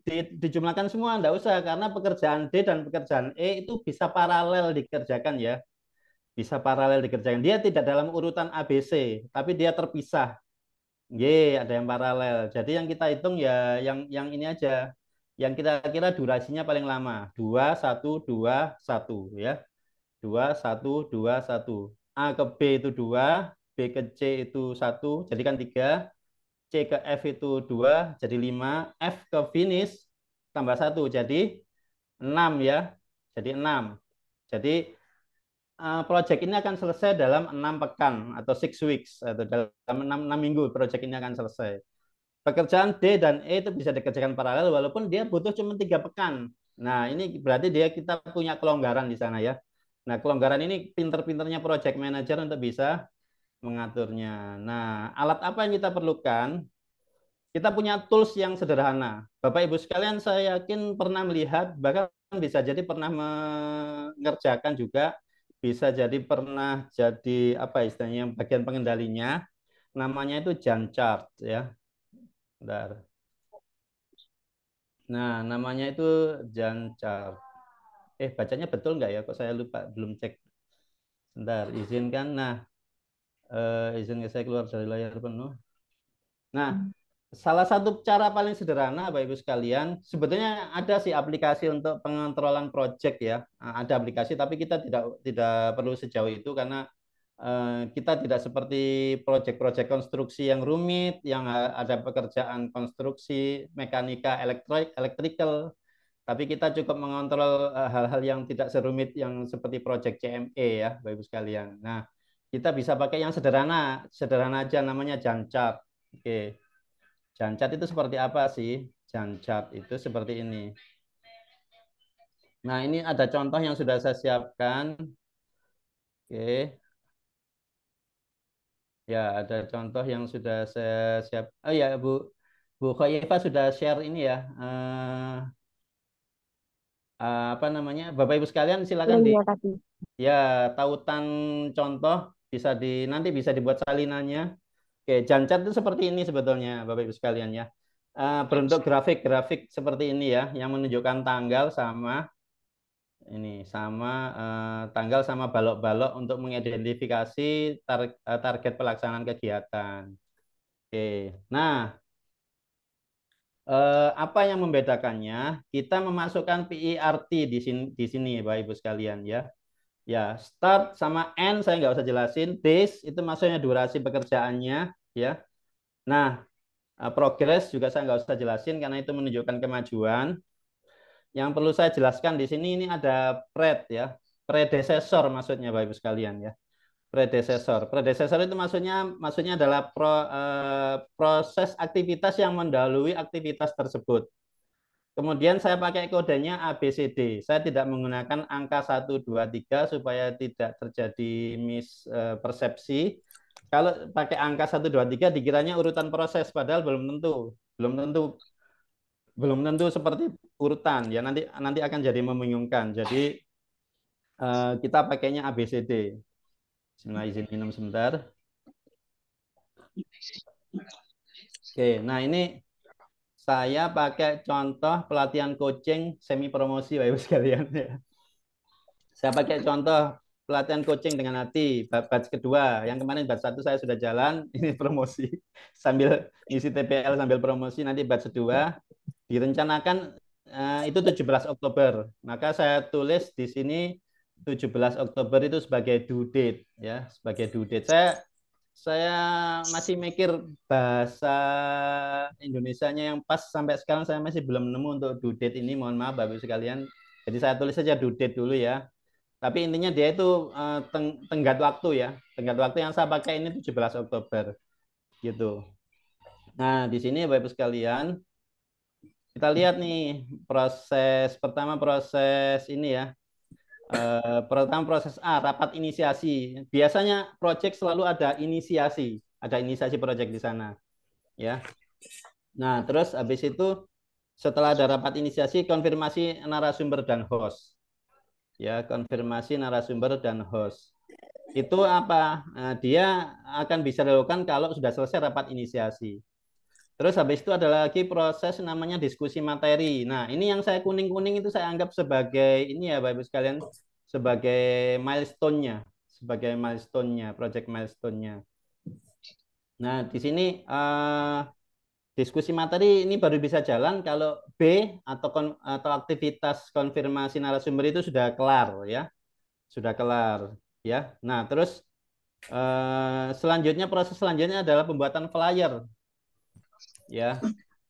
di, dijumlahkan semua, nggak usah karena pekerjaan D dan pekerjaan E itu bisa paralel dikerjakan ya. Bisa paralel dikerjakan. Dia tidak dalam urutan ABC, tapi dia terpisah. Ye, ada yang paralel. Jadi yang kita hitung ya yang yang ini aja yang kita kira durasinya paling lama. dua satu dua satu Ya. dua satu dua satu A ke B itu dua B ke C itu satu jadi kan tiga C ke F itu dua jadi lima F ke finish, tambah satu jadi enam ya. Jadi enam Jadi e, proyek ini akan selesai dalam enam pekan atau six weeks atau dalam enam minggu proyek ini akan selesai pekerjaan D dan E itu bisa dikerjakan paralel walaupun dia butuh cuma tiga pekan. Nah ini berarti dia kita punya kelonggaran di sana ya. Nah kelonggaran ini pinter-pinternya project manager untuk bisa mengaturnya. Nah alat apa yang kita perlukan? Kita punya tools yang sederhana. Bapak Ibu sekalian saya yakin pernah melihat bahkan bisa jadi pernah mengerjakan juga bisa jadi pernah jadi apa istilahnya bagian pengendalinya namanya itu Gantt chart ya Bentar. Nah, namanya itu Jancar. Eh, bacanya betul nggak ya? Kok saya lupa, belum cek. Bentar, izinkan. Nah, uh, eh, izinkan saya keluar dari layar penuh. Nah, salah satu cara paling sederhana Bapak Ibu sekalian, sebetulnya ada sih aplikasi untuk pengontrolan project ya. Ada aplikasi tapi kita tidak tidak perlu sejauh itu karena Eh, kita tidak seperti proyek-proyek konstruksi yang rumit, yang ada pekerjaan konstruksi, mekanika, elektrik, elektrikal, tapi kita cukup mengontrol eh, hal-hal yang tidak serumit yang seperti proyek CME ya, Bapak Ibu sekalian. Nah, kita bisa pakai yang sederhana, sederhana aja namanya jancat. Oke. Jancat itu seperti apa sih? Jancat itu seperti ini. Nah, ini ada contoh yang sudah saya siapkan. Oke. Ya, ada contoh yang sudah saya siap. Oh ya, Bu Bu Khoyifa sudah share ini ya. Uh, apa namanya? Bapak Ibu sekalian silakan ya, di iya, Ya, tautan contoh bisa di nanti bisa dibuat salinannya. Oke, jancat itu seperti ini sebetulnya Bapak Ibu sekalian ya. Uh, eh, berbentuk grafik-grafik seperti ini ya, yang menunjukkan tanggal sama ini sama uh, tanggal sama balok-balok untuk mengidentifikasi tar eh, target pelaksanaan kegiatan. Oke. Nah, uh, apa yang membedakannya? Kita memasukkan PIRT e di sini di sini Bapak Ibu sekalian ya. Ya, start sama end saya nggak usah jelasin. Days itu maksudnya durasi pekerjaannya ya. Nah, progress juga saya nggak usah jelasin karena itu menunjukkan kemajuan. Yang perlu saya jelaskan di sini ini ada pred ya, predecessor maksudnya Bapak Ibu sekalian ya. predecessor predecessor itu maksudnya maksudnya adalah pro, eh, proses aktivitas yang mendahului aktivitas tersebut. Kemudian saya pakai kodenya ABCD. Saya tidak menggunakan angka 1 2 3 supaya tidak terjadi mispersepsi. Eh, Kalau pakai angka 1 2 3 dikiranya urutan proses padahal belum tentu. Belum tentu belum tentu seperti urutan ya nanti nanti akan jadi membingungkan. Jadi eh, kita pakainya ABCD. Bismillah izin minum sebentar. Oke, nah ini saya pakai contoh pelatihan coaching semi promosi Bapak Ibu sekalian ya. Saya pakai contoh pelatihan coaching dengan hati batch kedua yang kemarin batch satu saya sudah jalan ini promosi sambil isi TPL sambil promosi nanti batch kedua direncanakan uh, itu 17 Oktober maka saya tulis di sini 17 Oktober itu sebagai due date ya sebagai due date saya saya masih mikir bahasa Indonesianya yang pas sampai sekarang saya masih belum nemu untuk due date ini mohon maaf Bapak sekalian jadi saya tulis saja due date dulu ya tapi intinya dia itu eh, tenggat waktu ya. Tenggat waktu yang saya pakai ini 17 Oktober. Gitu. Nah, di sini Bapak ibu sekalian, kita lihat nih proses pertama proses ini ya. Uh, pertama proses A rapat inisiasi. Biasanya proyek selalu ada inisiasi, ada inisiasi proyek di sana. Ya. Nah, terus habis itu setelah ada rapat inisiasi konfirmasi narasumber dan host ya konfirmasi narasumber dan host. Itu apa? Nah, dia akan bisa dilakukan kalau sudah selesai rapat inisiasi. Terus habis itu ada lagi proses namanya diskusi materi. Nah, ini yang saya kuning-kuning itu saya anggap sebagai ini ya Bapak Ibu sekalian sebagai milestone-nya, sebagai milestone-nya, project milestone-nya. Nah, di sini uh, diskusi materi ini baru bisa jalan kalau B atau kon, atau aktivitas konfirmasi narasumber itu sudah kelar ya. Sudah kelar ya. Nah, terus eh, selanjutnya proses selanjutnya adalah pembuatan flyer. Ya.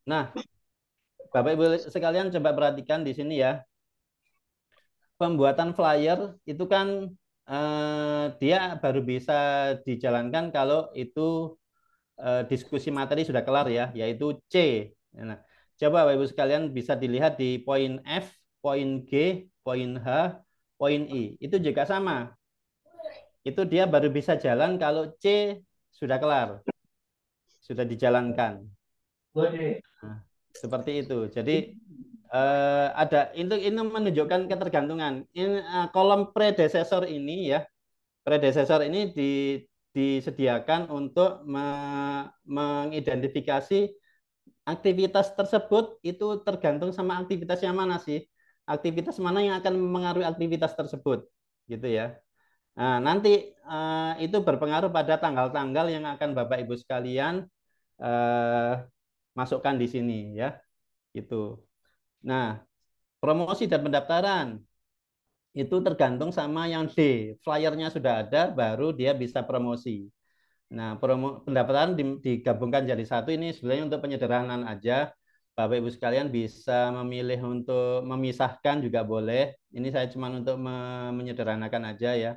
Nah, Bapak Ibu sekalian coba perhatikan di sini ya. Pembuatan flyer itu kan eh, dia baru bisa dijalankan kalau itu Eh, diskusi materi sudah kelar ya, yaitu C. Nah, coba Bapak Ibu sekalian bisa dilihat di poin F, poin G, poin H, poin I. Itu juga sama. Itu dia baru bisa jalan kalau C sudah kelar. Sudah dijalankan. Nah, seperti itu. Jadi eh, ada itu ini menunjukkan ketergantungan. Ini eh, kolom predecessor ini ya, Predecessor ini di disediakan untuk me mengidentifikasi aktivitas tersebut itu tergantung sama aktivitas yang mana sih aktivitas mana yang akan mengaruhi aktivitas tersebut gitu ya nah, nanti uh, itu berpengaruh pada tanggal-tanggal yang akan bapak ibu sekalian uh, masukkan di sini ya itu nah promosi dan pendaftaran itu tergantung sama yang D. Flyernya sudah ada, baru dia bisa promosi. Nah, promo, pendapatan digabungkan jadi satu ini sebenarnya untuk penyederhanaan aja. Bapak Ibu sekalian bisa memilih untuk memisahkan juga boleh. Ini saya cuma untuk menyederhanakan aja ya.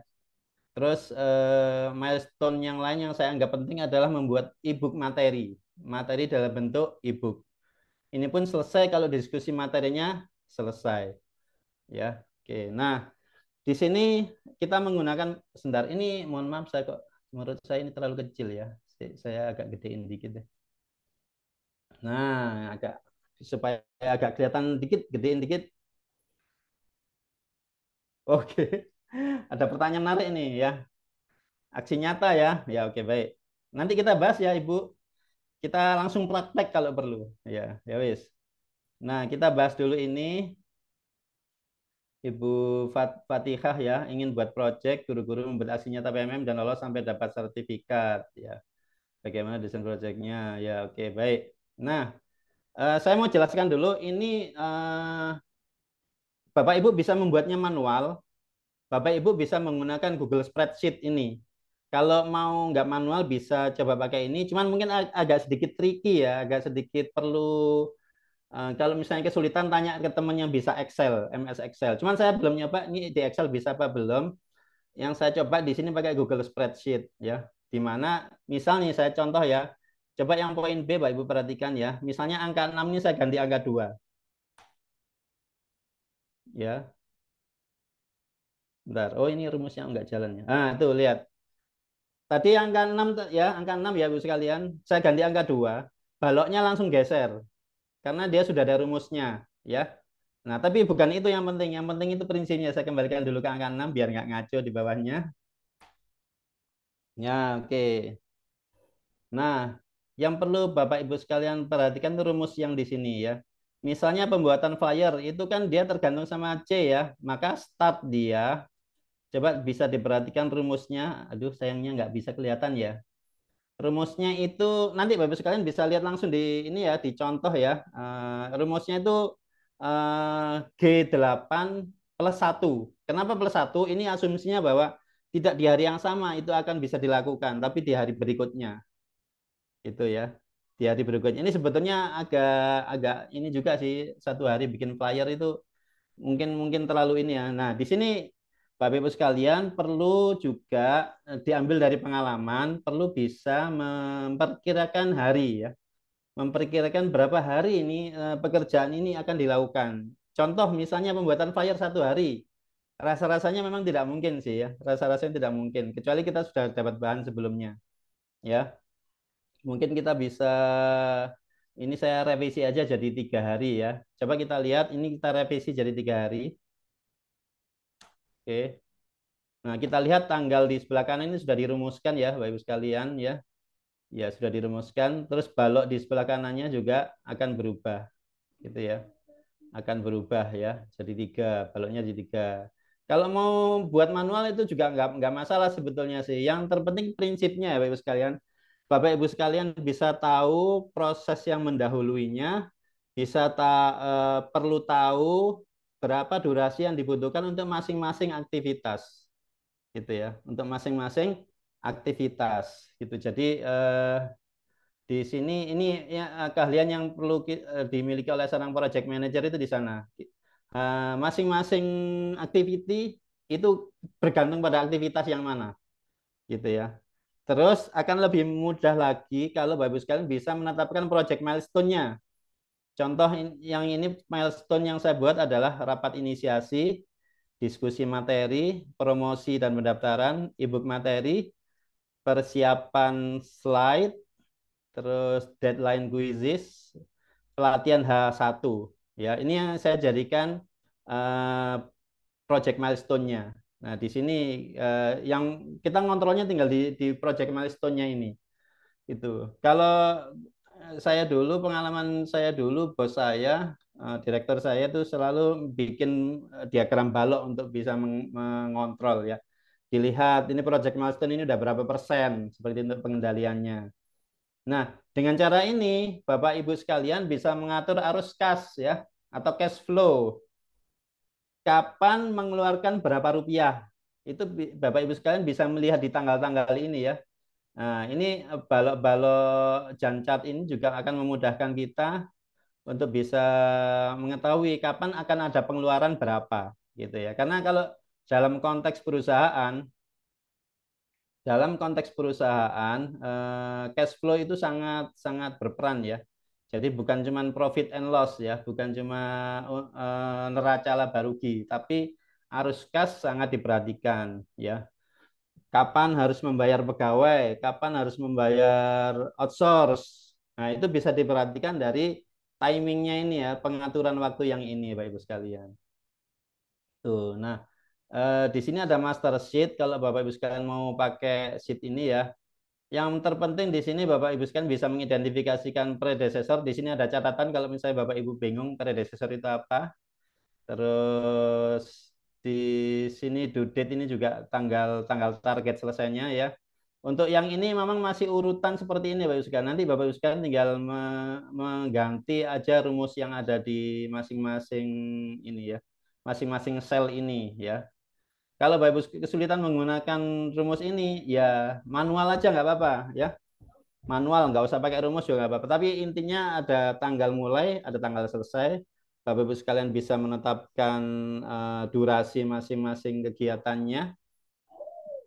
Terus eh, milestone yang lain yang saya anggap penting adalah membuat e-book materi, materi dalam bentuk e-book. Ini pun selesai kalau diskusi materinya selesai. Ya, Oke, nah di sini kita menggunakan sendar ini. Mohon maaf saya kok menurut saya ini terlalu kecil ya. Saya agak gedein dikit deh. Nah, agak supaya agak kelihatan dikit, gedein dikit. Oke. Ada pertanyaan menarik nih ya. Aksi nyata ya. Ya oke baik. Nanti kita bahas ya Ibu. Kita langsung praktek kalau perlu. Ya, ya wis. Nah, kita bahas dulu ini Ibu Fat Fatihah ya ingin buat project guru-guru membuat aslinya tapi PMM dan lolos sampai dapat sertifikat ya. Bagaimana desain proyeknya? Ya oke okay, baik. Nah uh, saya mau jelaskan dulu ini uh, Bapak Ibu bisa membuatnya manual. Bapak Ibu bisa menggunakan Google Spreadsheet ini. Kalau mau nggak manual bisa coba pakai ini. Cuman mungkin ag agak sedikit tricky ya, agak sedikit perlu Eh, kalau misalnya kesulitan tanya ke teman yang bisa Excel, MS Excel. Cuman saya belum nyoba ini di Excel bisa apa belum. Yang saya coba di sini pakai Google Spreadsheet ya. Di mana misalnya saya contoh ya, coba yang poin B Bapak Ibu perhatikan ya. Misalnya angka 6 ini saya ganti angka 2. Ya. Bentar. Oh, ini rumusnya enggak jalan ya. Ah, tuh lihat. Tadi angka 6 ya, angka 6 ya Bu sekalian. Saya ganti angka 2, baloknya langsung geser karena dia sudah ada rumusnya, ya. Nah, tapi bukan itu yang penting. Yang penting itu prinsipnya. Saya kembalikan dulu ke angka 6 biar nggak ngaco di bawahnya. Ya, oke. Okay. Nah, yang perlu Bapak Ibu sekalian perhatikan itu rumus yang di sini ya. Misalnya pembuatan flyer itu kan dia tergantung sama C ya. Maka start dia. Coba bisa diperhatikan rumusnya. Aduh, sayangnya nggak bisa kelihatan ya. Rumusnya itu nanti Bapak Ibu sekalian bisa lihat langsung di ini ya, di contoh ya. Uh, rumusnya itu uh, eh, G8 plus satu Kenapa plus satu Ini asumsinya bahwa tidak di hari yang sama itu akan bisa dilakukan, tapi di hari berikutnya. Itu ya. Di hari berikutnya. Ini sebetulnya agak agak ini juga sih satu hari bikin flyer itu mungkin mungkin terlalu ini ya. Nah, di sini Bapak Ibu sekalian perlu juga e, diambil dari pengalaman, perlu bisa memperkirakan hari ya. Memperkirakan berapa hari ini e, pekerjaan ini akan dilakukan. Contoh misalnya pembuatan flyer satu hari. Rasa-rasanya memang tidak mungkin sih ya. Rasa-rasanya tidak mungkin kecuali kita sudah dapat bahan sebelumnya. Ya. Mungkin kita bisa ini saya revisi aja jadi tiga hari ya. Coba kita lihat ini kita revisi jadi tiga hari Oke. Nah, kita lihat tanggal di sebelah kanan ini sudah dirumuskan ya, Bapak Ibu sekalian ya. Ya, sudah dirumuskan, terus balok di sebelah kanannya juga akan berubah. Gitu ya. Akan berubah ya. Jadi tiga, baloknya jadi tiga. Kalau mau buat manual itu juga enggak nggak masalah sebetulnya sih. Yang terpenting prinsipnya ya Bapak Ibu sekalian. Bapak Ibu sekalian bisa tahu proses yang mendahuluinya, bisa ta, e, perlu tahu berapa durasi yang dibutuhkan untuk masing-masing aktivitas gitu ya untuk masing-masing aktivitas gitu jadi eh, di sini ini ya, keahlian yang perlu eh, dimiliki oleh seorang project manager itu di sana eh, masing-masing eh, itu bergantung pada aktivitas yang mana gitu ya terus akan lebih mudah lagi kalau bagus sekalian bisa menetapkan project milestone-nya Contoh yang ini milestone yang saya buat adalah rapat inisiasi, diskusi materi, promosi dan pendaftaran, ibu materi, persiapan slide, terus deadline quizzes, pelatihan H1. Ya, ini yang saya jadikan eh, project milestone-nya. Nah, di sini eh, yang kita ngontrolnya tinggal di project milestone-nya ini. Itu. Kalau saya dulu pengalaman saya dulu bos saya uh, direktur saya itu selalu bikin eh, diagram balok untuk bisa meng mengontrol ya dilihat ini project milestone ini udah berapa persen seperti untuk pengendaliannya nah dengan cara ini bapak ibu sekalian bisa mengatur arus kas ya atau cash flow kapan mengeluarkan berapa rupiah itu Bapak Ibu sekalian bisa melihat di tanggal-tanggal ini ya. Nah, ini eh, balok-balok jancat ini juga akan memudahkan kita untuk bisa mengetahui kapan akan ada pengeluaran berapa gitu ya. Karena kalau dalam konteks perusahaan dalam konteks perusahaan eh, cash flow itu sangat sangat berperan ya. Jadi bukan cuma profit and loss ya, bukan cuma eh, neraca laba rugi, tapi arus kas sangat diperhatikan ya kapan harus membayar pegawai, kapan harus membayar outsource. Nah, itu bisa diperhatikan dari timingnya ini ya, pengaturan waktu yang ini, Bapak Ibu sekalian. Tuh, nah eh, di sini ada master sheet. Kalau Bapak Ibu sekalian mau pakai sheet ini ya, yang terpenting di sini Bapak Ibu sekalian bisa mengidentifikasikan predecessor. Di sini ada catatan kalau misalnya Bapak Ibu bingung predecessor itu apa. Terus di sini due ini juga tanggal tanggal target selesainya ya. Untuk yang ini memang masih urutan seperti ini bapak Yuska. Nanti Bapak Yuska tinggal mengganti aja rumus yang ada di masing-masing ini ya. Masing-masing sel ini ya. Kalau Bapak Yuska kesulitan menggunakan rumus ini ya manual aja nggak apa-apa ya. Manual nggak usah pakai rumus juga nggak apa-apa. Tapi intinya ada tanggal mulai, ada tanggal selesai, Bapak Ibu sekalian bisa menetapkan uh, durasi masing-masing kegiatannya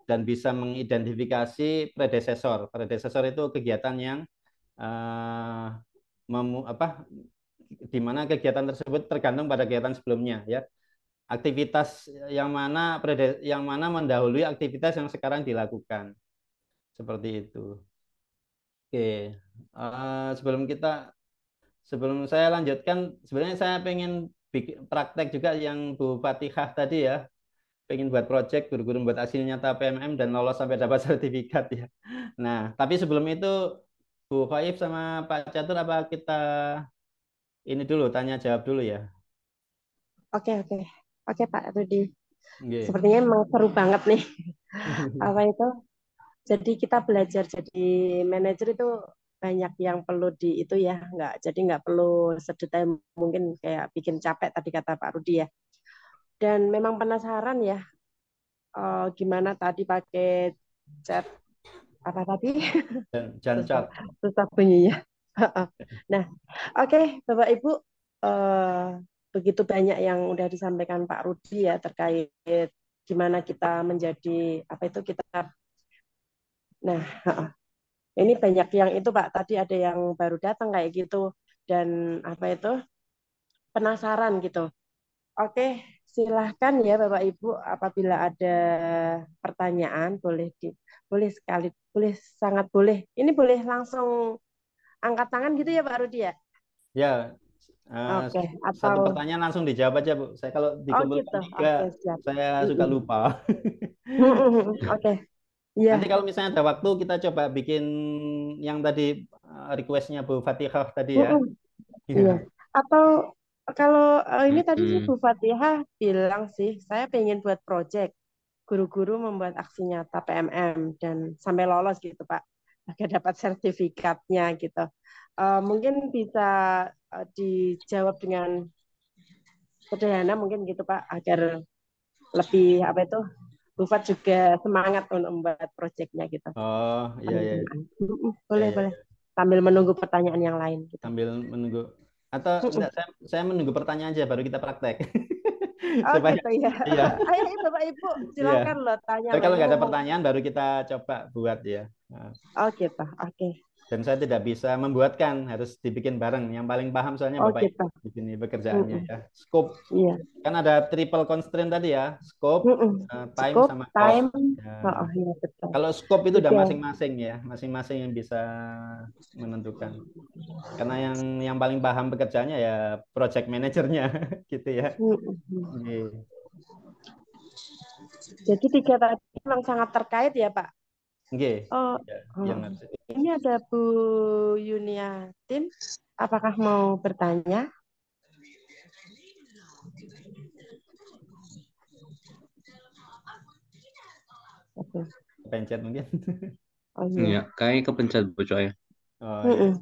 dan bisa mengidentifikasi predesesor. Predesesor itu kegiatan yang uh, memu, apa di mana kegiatan tersebut tergantung pada kegiatan sebelumnya ya. Aktivitas yang mana yang mana mendahului aktivitas yang sekarang dilakukan. Seperti itu. Oke, uh, sebelum kita sebelum saya lanjutkan, sebenarnya saya pengen bikin praktek juga yang Bu Fatihah tadi ya, pengen buat project, guru-guru buat hasil nyata PMM dan lolos sampai dapat sertifikat ya. Nah, tapi sebelum itu Bu Faif sama Pak Catur apa kita ini dulu tanya jawab dulu ya? Oke oke oke Pak Rudi. Okay. Sepertinya emang seru banget nih apa itu. Jadi kita belajar jadi manajer itu banyak yang perlu di itu ya nggak jadi nggak perlu sedetail mungkin kayak bikin capek tadi kata Pak Rudi ya dan memang penasaran ya uh, gimana tadi pakai chat apa tadi chat susah bunyinya nah oke okay, Bapak Ibu uh, begitu banyak yang udah disampaikan Pak Rudi ya terkait gimana kita menjadi apa itu kita nah ini banyak yang itu Pak tadi ada yang baru datang kayak gitu dan apa itu penasaran gitu. Oke, silahkan ya Bapak Ibu apabila ada pertanyaan boleh di, boleh sekali boleh sangat boleh. Ini boleh langsung angkat tangan gitu ya Pak Rudi ya? Ya. Uh, Oke, okay. satu pertanyaan langsung dijawab aja Bu. Saya kalau dikumpulkan oh, gitu. okay, saya suka lupa. Oke, Yeah. Nanti kalau misalnya ada waktu kita coba bikin yang tadi eh, requestnya Bu Fatihah tadi ya. Iya. Atau kalau eh, ini tadi sih Bu Fatihah bilang sih saya pengen buat project guru-guru membuat aksi nyata PMM dan sampai lolos gitu Pak agar dapat sertifikatnya gitu. Uh, mungkin bisa uh, dijawab dengan sederhana mungkin gitu Pak agar lebih apa itu Bufat juga semangat untuk membuat proyeknya gitu. Oh iya iya. Boleh ya, iya. boleh. Sambil menunggu pertanyaan yang lain. Gitu. Sambil menunggu atau enggak, saya, saya menunggu pertanyaan aja baru kita praktek. Oh Supaya, gitu ya. Iya. iya. Ayo Bapak Ibu silakan iya. loh tanya. Tapi kalau nggak ada pertanyaan baru kita coba buat ya. oke nah. Oh gitu. Oke. Okay dan saya tidak bisa membuatkan harus dibikin bareng yang paling paham soalnya oh, bapak gitu. di sini pekerjaannya mm -mm. ya scope yeah. kan ada triple constraint tadi ya scope mm -mm. Uh, time scope, sama cost time. Ya. Oh, ya, betul. kalau scope itu udah masing-masing ya masing-masing yang bisa menentukan karena yang yang paling paham pekerjaannya ya project manajernya gitu ya mm -mm. Yeah. Jadi tiga tadi memang sangat terkait ya Pak. Nggih. Oh, ya, oh. ini ada Bu Yuniatin. Apakah mau bertanya? Oke. Pencet mungkin. Oh, iya. Ya, kayaknya kepencet Bu Coy. Oh, iya. Mm -mm.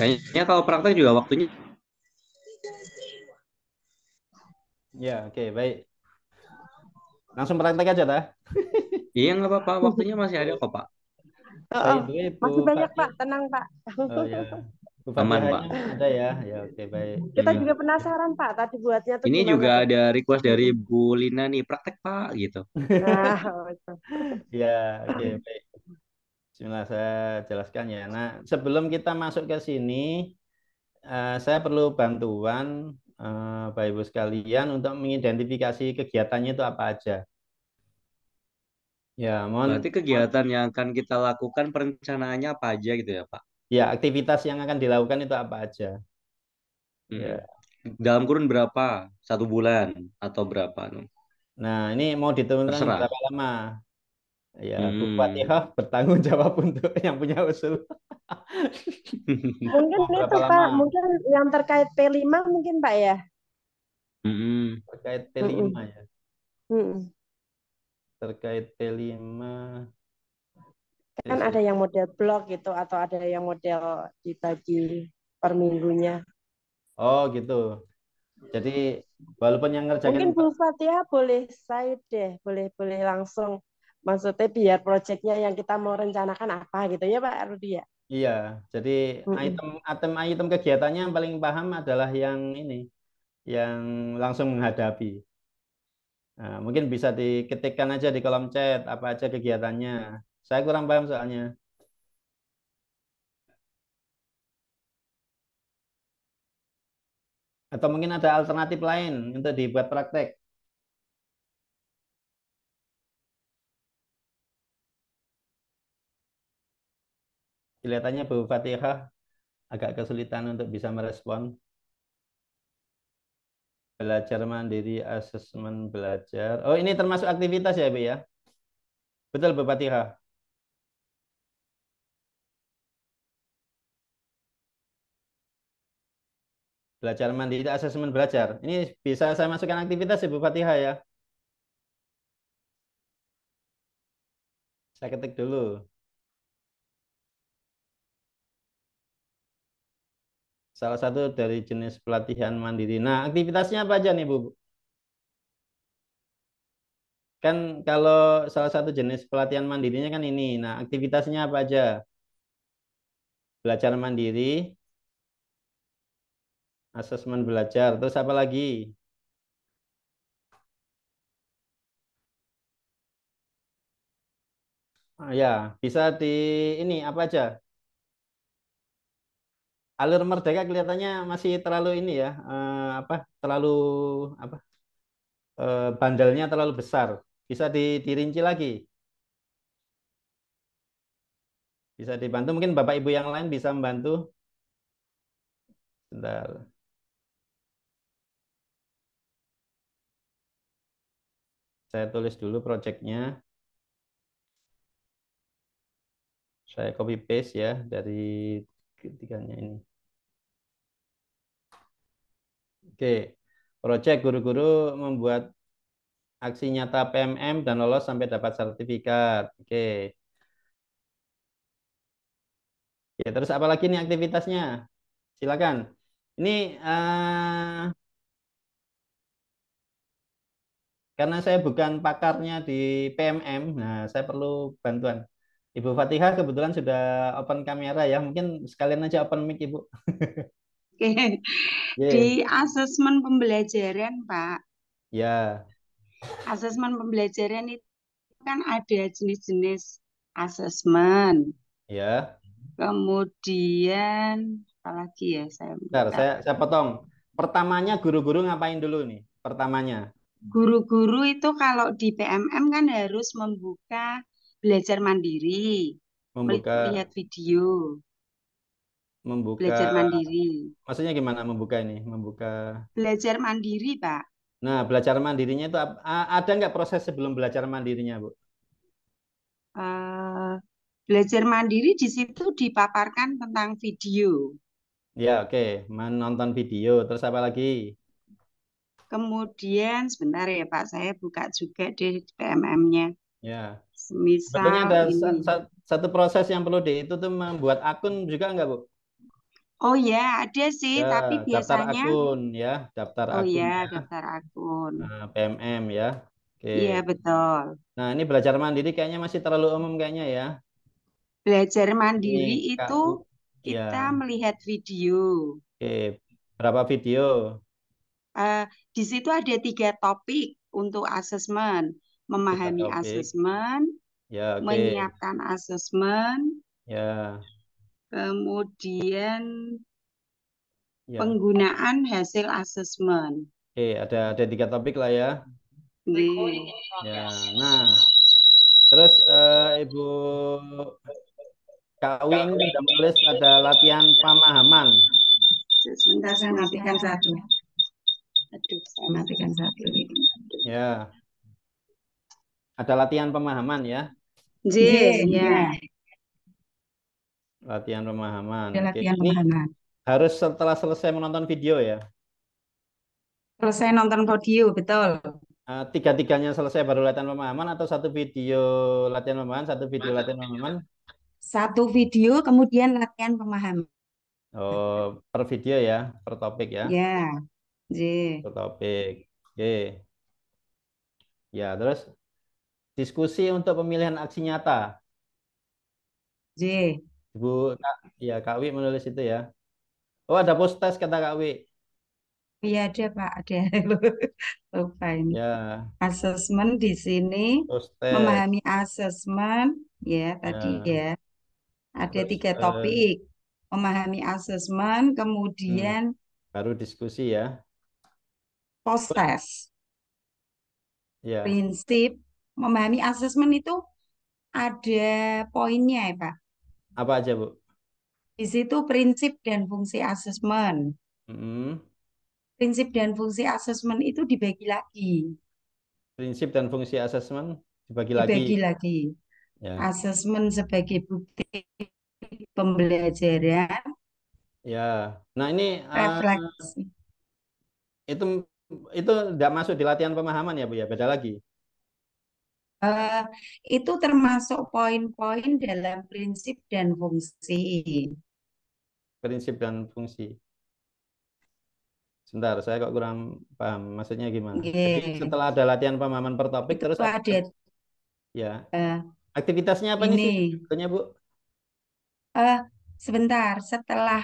Kayaknya kalau praktek juga waktunya. Ya, oke, okay, baik. Langsung praktek aja dah. iya nggak apa-apa, waktunya masih ada kok Pak. Oh, masih banyak Pak, tenang Pak. Oh, iya. Aman Pak. Ada ya, ya oke baik. Kita iya. juga penasaran Pak, tadi buatnya tuh. Ini juga itu? ada request dari Bu Lina nih, praktek Pak gitu. Nah, ya oke baik. Bismillah saya jelaskan ya. Nah sebelum kita masuk ke sini, uh, saya perlu bantuan Eh, Bapak Pak Ibu sekalian untuk mengidentifikasi kegiatannya itu apa aja. Ya, mohon. Berarti kegiatan yang akan kita lakukan perencanaannya apa aja gitu ya, Pak? Ya, aktivitas yang akan dilakukan itu apa aja. Hmm. Ya. Dalam kurun berapa? Satu bulan atau berapa? Nah, ini mau ditentukan berapa lama? Ya, hmm. ya, bertanggung jawab untuk yang punya usul. mungkin oh, itu lama? Pak, mungkin yang terkait P5 mungkin Pak ya. Hmm. Terkait P5 hmm. ya. Hmm. Terkait P5. Kan ada yang model blog gitu atau ada yang model dibagi per minggunya. Oh gitu. Jadi walaupun yang ngerjain Mungkin Bu Fatia ya, boleh saya deh, boleh boleh langsung maksudnya biar proyeknya yang kita mau rencanakan apa gitu ya Pak Rudi ya. Iya, jadi mm item item item kegiatannya yang paling paham adalah yang ini yang langsung menghadapi. Nah, mungkin bisa diketikkan aja di kolom chat apa aja kegiatannya. Saya kurang paham soalnya. Atau mungkin ada alternatif lain untuk dibuat praktek. kelihatannya Bu Fatihah agak kesulitan untuk bisa merespon. Belajar mandiri, asesmen belajar. Oh, ini termasuk aktivitas ya, Bu ya? Betul, Bu Fatihah? Belajar mandiri, asesmen belajar. Ini bisa saya masukkan aktivitas ya, Bu Fatihah ya? Saya ketik dulu. salah satu dari jenis pelatihan mandiri. Nah, aktivitasnya apa aja nih, Bu? Kan kalau salah satu jenis pelatihan mandirinya kan ini. Nah, aktivitasnya apa aja? Belajar mandiri, asesmen belajar, terus apa lagi? Ah, ya, bisa di ini apa aja? alur merdeka kelihatannya masih terlalu ini ya uh, apa terlalu apa uh, eh, bandelnya terlalu besar bisa di, dirinci lagi bisa dibantu mungkin bapak ibu yang lain bisa membantu sebentar saya tulis dulu proyeknya saya copy paste ya dari ketiganya ini Oke. Proyek guru-guru membuat aksi nyata PMM dan lolos sampai dapat sertifikat. Oke. Ya, terus apa lagi nih aktivitasnya? Silakan. Ini uh, karena saya bukan pakarnya di PMM, nah saya perlu bantuan. Ibu Fatihah kebetulan sudah open kamera ya, mungkin sekalian aja open mic Ibu. Oke. Yeah. Di asesmen pembelajaran, Pak. Ya. Yeah. Asesmen pembelajaran itu kan ada jenis-jenis asesmen. Ya. Yeah. Kemudian apalagi ya saya. Bentar, saya saya potong. Pertamanya guru-guru ngapain dulu nih? Pertamanya. Guru-guru itu kalau di PMM kan harus membuka belajar mandiri. Membuka. lihat video membuka belajar mandiri. Maksudnya gimana membuka ini? Membuka belajar mandiri, Pak. Nah, belajar mandirinya itu ada nggak proses sebelum belajar mandirinya, Bu? Uh, belajar mandiri di situ dipaparkan tentang video. Ya, oke, okay. menonton video. Terus apa lagi? Kemudian sebentar ya, Pak, saya buka juga di PMM-nya. Ya. Misal. Betulnya ada ini. satu proses yang perlu di itu tuh membuat akun juga nggak, Bu? Oh ya, ada sih, Ya, tapi daftar biasanya akun ya, daftar oh iya, akun Oh ya. daftar akun. Nah, PMM ya. Oke. Iya, betul. Nah, ini belajar mandiri kayaknya masih terlalu umum kayaknya ya. Belajar Ini mandiri itu kita ya. kita melihat video. Oke, berapa video? Eh, di situ ada tiga topik untuk asesmen, memahami asesmen, Ya, okay. menyiapkan asesmen, Ya. Kemudian ya. penggunaan hasil asesmen. Oke, ada ada tiga topik lah ya. Ya, nah. Terus uh, Ibu Kak Uwi ini sudah menulis ada latihan pemahaman. Sebentar saya matikan satu. Aduh, saya matikan satu. ini. Ya. Ada latihan pemahaman ya. J, ya. ya. Latihan pemahaman. Iya, oke, latihan ini pemahaman. Harus setelah selesai menonton video ya? Selesai nonton video, betul. Uh, tiga-tiganya selesai baru latihan pemahaman atau satu video latihan pemahaman, satu video latihan pemahaman? Satu video, kemudian latihan pemahaman. Oh, per video ya, per topik ya? Ya, yeah. Per topik. Oke. Okay. Ya, terus diskusi untuk pemilihan aksi nyata. J. Bu, ya Kak Wi menulis itu ya. Oh ada post test kata Kak Wi. Iya ada Pak, ada lupa ini. Ya. Asesmen di sini memahami assessment, ya tadi ya. ya. Ada Terus, tiga topik memahami assessment, kemudian hmm. baru diskusi ya. test. Ya. Prinsip memahami assessment itu ada poinnya ya Pak. Apa aja, Bu? Di situ prinsip dan fungsi asesmen. Mm-hmm. Prinsip dan fungsi asesmen itu dibagi lagi. Prinsip dan fungsi asesmen dibagi, lagi. dibagi lagi. lagi. Ya. Asesmen sebagai bukti pembelajaran. Ya. Nah, ini eh, refleksi. Uh, itu itu tidak masuk di latihan pemahaman ya, Bu ya. Beda lagi. Uh, itu termasuk poin-poin dalam prinsip dan fungsi. Prinsip dan fungsi. Sebentar, saya kok kurang paham maksudnya gimana. Okay. Jadi setelah ada latihan pemahaman per topik terus ada. Ya. Uh, Aktivitasnya apa ini, nih sih Bu? Uh, sebentar, setelah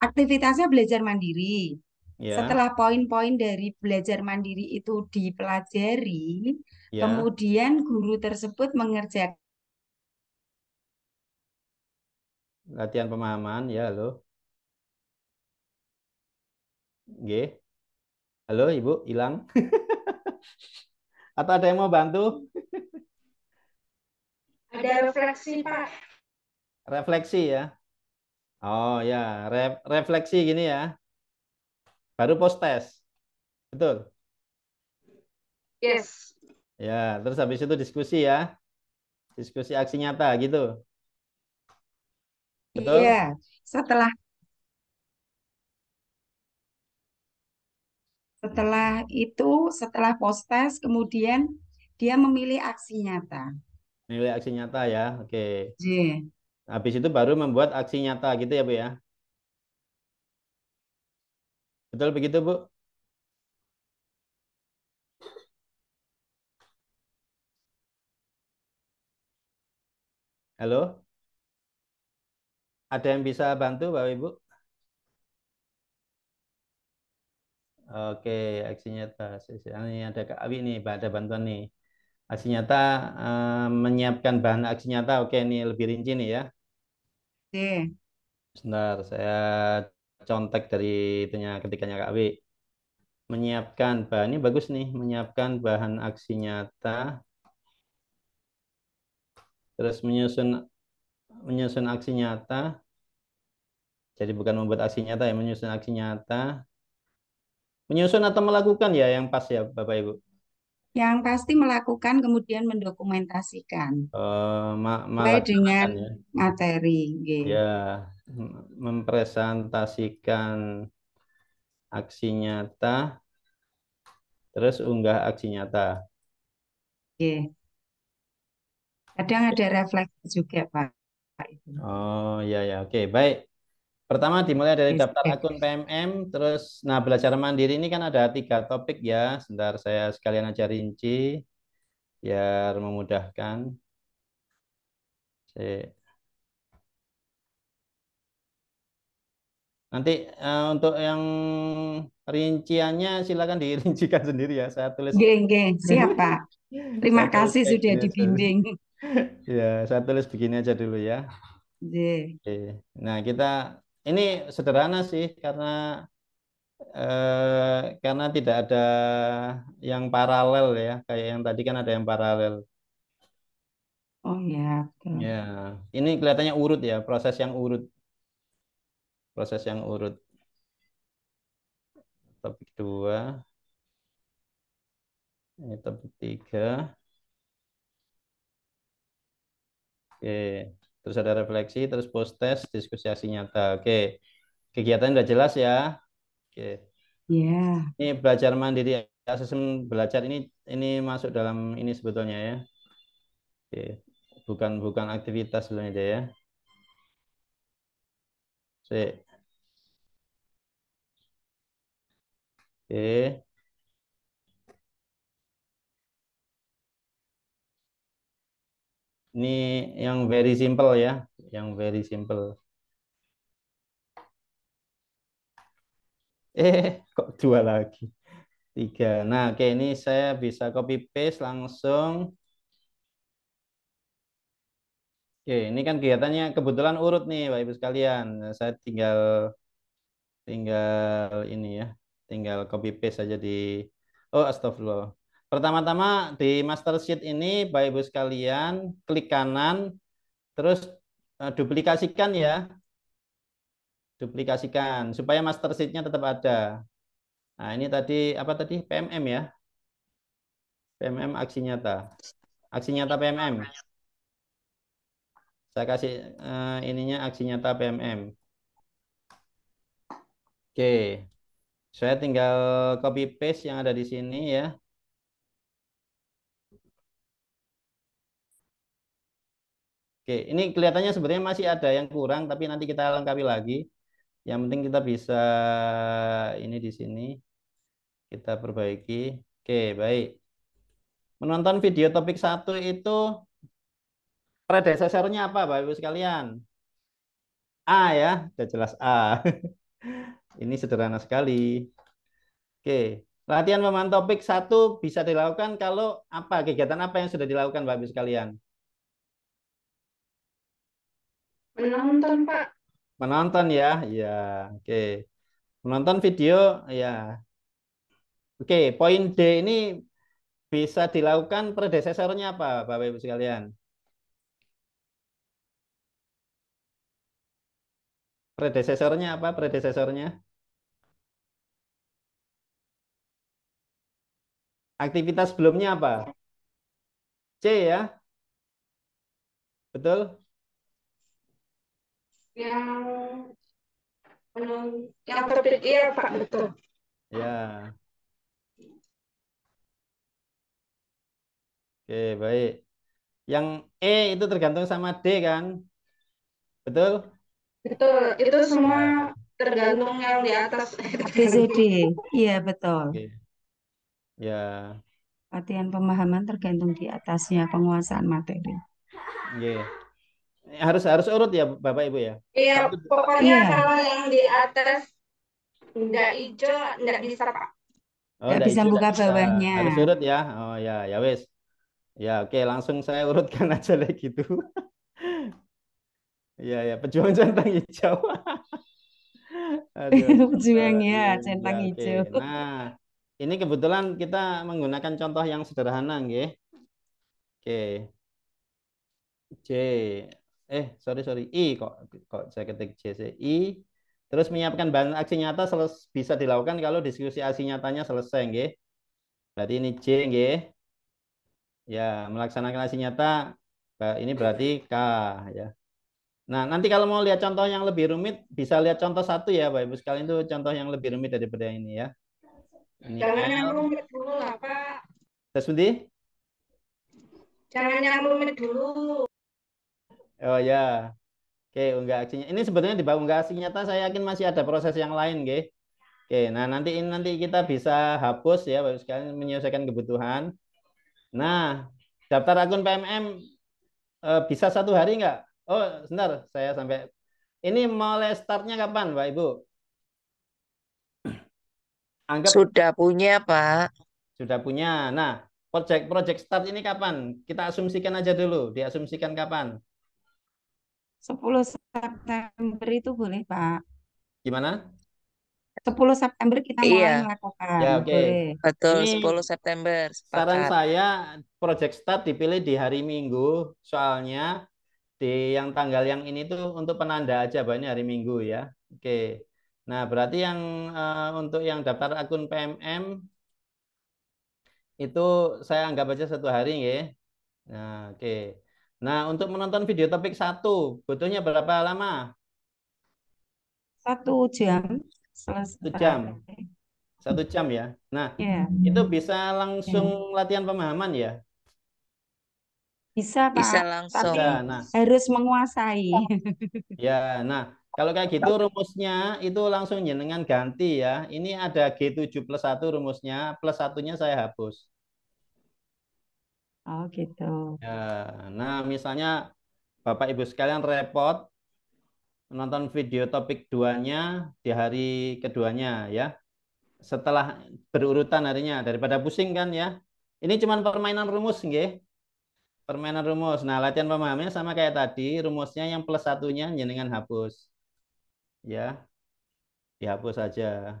aktivitasnya belajar mandiri. Yeah. Setelah poin-poin dari belajar mandiri itu dipelajari, yeah. kemudian guru tersebut mengerjakan latihan pemahaman ya, halo. G. Halo, Ibu, hilang. Atau ada yang mau bantu? ada refleksi, Pak. Refleksi ya. Oh ya, Re refleksi gini ya baru post test. Betul? Yes. Ya, terus habis itu diskusi ya. Diskusi aksi nyata gitu. Betul? Iya, setelah Setelah itu, setelah post test kemudian dia memilih aksi nyata. Memilih aksi nyata ya, oke. Okay. Iya. J. Habis itu baru membuat aksi nyata gitu ya, Bu ya? Betul begitu, Bu? Halo? Ada yang bisa bantu, Bapak Ibu? Oke, aksi nyata. Ini ada Kak Awi nih, ada bantuan nih. Aksi nyata eh, menyiapkan bahan aksi nyata. Oke, ini lebih rinci nih ya. Oke. Sebentar, saya contek dari itunya ketikanya Kak W. Menyiapkan bahan ini bagus nih, menyiapkan bahan aksi nyata. Terus menyusun menyusun aksi nyata. Jadi bukan membuat aksi nyata ya, menyusun aksi nyata. Menyusun atau melakukan ya yang pas ya Bapak Ibu. Yang pasti melakukan kemudian mendokumentasikan. Uh, ma dengan ya. materi. Gitu. Ya, mempresentasikan aksi nyata, terus unggah aksi nyata. ada Kadang ada refleks juga, Pak. Oh, ya ya. Oke, baik. Pertama dimulai dari daftar akun PMM, terus nah belajar mandiri ini kan ada tiga topik ya. Sebentar saya sekalian aja rinci biar memudahkan. Nanti uh, untuk yang rinciannya silakan dirincikan sendiri ya. Saya tulis. Geng, geng. Siap, Pak. Terima kasih sudah dibimbing. Ya, saya tulis begini aja dulu ya. Oke. Nah, kita ini sederhana sih karena eh, karena tidak ada yang paralel ya kayak yang tadi kan ada yang paralel. Oh ya. Betul. Ya, ini kelihatannya urut ya proses yang urut, proses yang urut. Topik dua, ini topik tiga. Oke terus ada refleksi, terus post test, diskusi aksi nyata. Oke, kegiatan udah jelas ya. Oke. Iya. Yeah. Ini belajar mandiri, asesmen ya, belajar ini ini masuk dalam ini sebetulnya ya. Oke, bukan bukan aktivitas sebetulnya deh ya. Oke. Oke. Ini yang very simple ya, yang very simple. Eh, kok dua lagi? Tiga. Nah, oke ini saya bisa copy paste langsung. Oke, ini kan kegiatannya kebetulan urut nih, Bapak Ibu sekalian. Nah, saya tinggal tinggal ini ya, tinggal copy paste saja di Oh, astagfirullah. Pertama-tama di master sheet ini Bapak Ibu sekalian klik kanan terus eh, duplikasikan ya. Duplikasikan supaya master sheet-nya tetap ada. Nah, ini tadi apa tadi? PMM ya. PMM aksi nyata. Aksi nyata PMM. Saya kasih eh, ininya aksi nyata PMM. Oke. Saya tinggal copy paste yang ada di sini ya. Oke, ini kelihatannya sebenarnya masih ada yang kurang, tapi nanti kita lengkapi lagi. Yang penting kita bisa ini di sini kita perbaiki. Oke, baik. Menonton video topik satu itu predesesornya apa, Bapak Ibu sekalian? A ya, sudah jelas A. ini sederhana sekali. Oke, latihan memantau topik satu bisa dilakukan kalau apa kegiatan apa yang sudah dilakukan Bapak Ibu sekalian? Menonton, Pak. Menonton ya, ya, oke. Okay. Menonton video, ya. Oke, okay, poin D ini bisa dilakukan predesesornya apa, Bapak Ibu sekalian? Predesesornya apa? Predesesornya? Aktivitas sebelumnya apa? C ya? Betul? yang yang topik iya Pak betul. Ya. Oke, baik. Yang E itu tergantung sama D kan? Betul? Betul, itu semua tergantung yang di atas ABCD. Iya, betul. Oke. Ya. Latihan pemahaman tergantung di atasnya penguasaan materi. Iya harus harus urut ya Bapak Ibu ya. Iya, pokoknya iya. kalau yang di atas enggak hijau enggak bisa Pak. Oh, enggak bisa hijau, buka ah, bawahnya. Harus urut ya. Oh ya, ya wes. Ya, oke, langsung saya urutkan aja deh gitu. Iya, ya, pejuang centang hijau. pejuang ya, iya, iya, centang hijau. Nah, ini kebetulan kita menggunakan contoh yang sederhana nggih. Oke. C eh sorry sorry i kok kok saya ketik i terus menyiapkan bahan aksi nyata seles, bisa dilakukan kalau diskusi aksi nyatanya selesai nggih. Berarti ini C nggih. Ya, melaksanakan aksi nyata ini berarti K ya. Nah, nanti kalau mau lihat contoh yang lebih rumit bisa lihat contoh satu ya Bapak Ibu sekalian itu contoh yang lebih rumit daripada ini ya. Ini Jangan kan. yang rumit dulu lah Pak. Terus Jangan yang rumit dulu. Oh ya. Oke, unggah aksinya. Ini sebetulnya di bawah unggah aksinya nyata saya yakin masih ada proses yang lain, okay. Oke, nah nanti nanti kita bisa hapus ya Bapak sekalian menyelesaikan kebutuhan. Nah, daftar akun PMM uh, eh, bisa satu hari enggak? Oh, sebentar, saya sampai ini mulai startnya kapan, Pak Ibu? Anggap sudah punya, Pak. Sudah punya. Nah, project project start ini kapan? Kita asumsikan aja dulu, diasumsikan kapan? 10 September itu boleh, Pak. Gimana? 10 September kita mau iya. melakukan. Ya, oke. Okay. Betul, Ini 10 September. Sekarang saya project start dipilih di hari Minggu, soalnya di yang tanggal yang ini tuh untuk penanda aja ini hari Minggu ya. Oke. Nah, berarti yang uh, untuk yang daftar akun PMM itu saya anggap aja satu hari ya. Nah, oke. Okay. Nah, untuk menonton video topik satu, butuhnya berapa lama? Satu jam. Satu jam. Satu jam ya. Nah, yeah. itu bisa langsung yeah. latihan pemahaman ya? Bisa, Pak. Bisa langsung. Tapi nah. harus menguasai. Ya, nah. Kalau kayak gitu rumusnya itu langsung dengan ganti ya. Ini ada G7 plus 1 rumusnya, plus satunya saya hapus. Oh gitu. Ya, nah misalnya Bapak Ibu sekalian repot menonton video topik duanya di hari keduanya ya. Setelah berurutan harinya daripada pusing kan ya. Ini cuma permainan rumus nggih. Permainan rumus. Nah, latihan pemahamannya sama kayak tadi, rumusnya yang plus satunya jenengan hapus. Ya. Dihapus saja.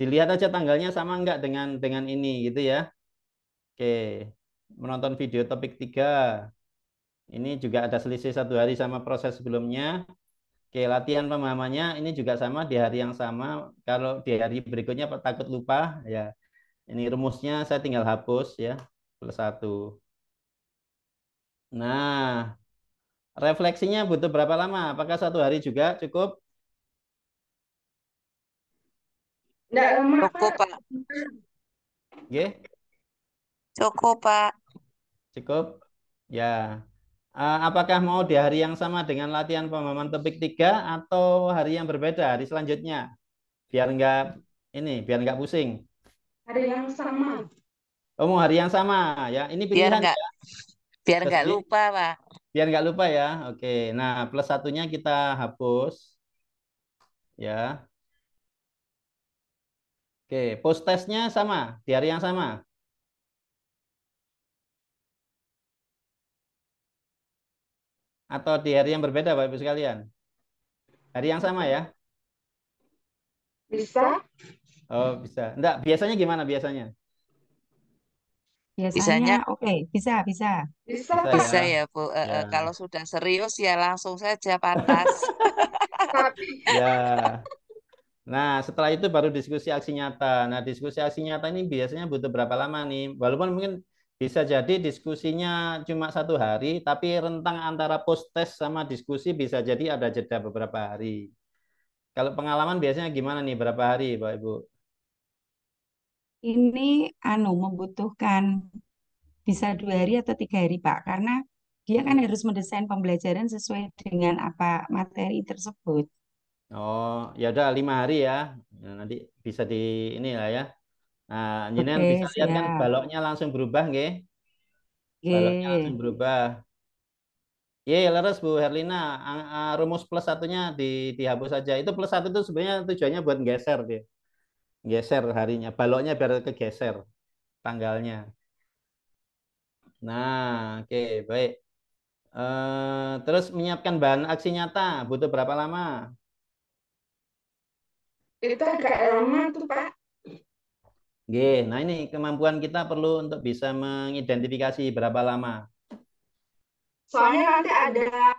Dilihat aja tanggalnya sama enggak dengan dengan ini gitu ya. Oke menonton video topik 3. Ini juga ada selisih satu hari sama proses sebelumnya. Oke, latihan pemahamannya ini juga sama di hari yang sama. Kalau di hari berikutnya takut lupa, ya ini rumusnya saya tinggal hapus ya plus satu. Nah, refleksinya butuh berapa lama? Apakah satu hari juga cukup? Tidak Cukup Pak. Oke. Cukup Pak. Cukup? Ya. Eh, apakah mau di hari yang sama dengan latihan pemahaman topik 3 atau hari yang berbeda, hari selanjutnya? Biar enggak ini, biar enggak pusing. Hari yang sama. Oh, mau hari yang sama ya. Ini pilihan biar enggak, ya. Biar enggak lupa, Pak. Biar enggak lupa ya. Oke. Nah, plus satunya kita hapus. Ya. Oke, post testnya sama, di hari yang sama. atau di hari yang berbeda Bapak Ibu sekalian? Hari yang sama ya? Bisa. Oh, bisa. Enggak, biasanya gimana biasanya? Biasanya, oke, okay. bisa, bisa. Bisa, bisa ya, ya Bu. Eh, ya. Eh, kalau sudah serius ya langsung saja patas. ya. Nah, setelah itu baru diskusi aksi nyata. Nah, diskusi aksi nyata ini biasanya butuh berapa lama nih? Walaupun mungkin bisa jadi diskusinya cuma satu hari, tapi rentang antara post test sama diskusi bisa jadi ada jeda beberapa hari. Kalau pengalaman biasanya gimana nih, berapa hari, Pak Ibu? Ini anu membutuhkan bisa dua hari atau tiga hari, Pak, karena dia kan hmm. harus mendesain pembelajaran sesuai dengan apa materi tersebut. Oh, ya udah lima hari ya. Nah, nanti bisa di ini lah ya, Nah, jenengan okay, bisa lihat kan baloknya langsung berubah nggih. Baloknya langsung berubah. Iya, leres Bu Herlina. Rumus plus satunya di dihapus saja. Itu plus satu itu sebenarnya tujuannya buat geser dia. Geser harinya. Baloknya biar kegeser tanggalnya. Nah, oke, baik. Uh, terus menyiapkan bahan aksi nyata butuh berapa lama? Itu agak lama tuh Pak. Oke, nah ini kemampuan kita perlu untuk bisa mengidentifikasi berapa lama. Soalnya nanti ada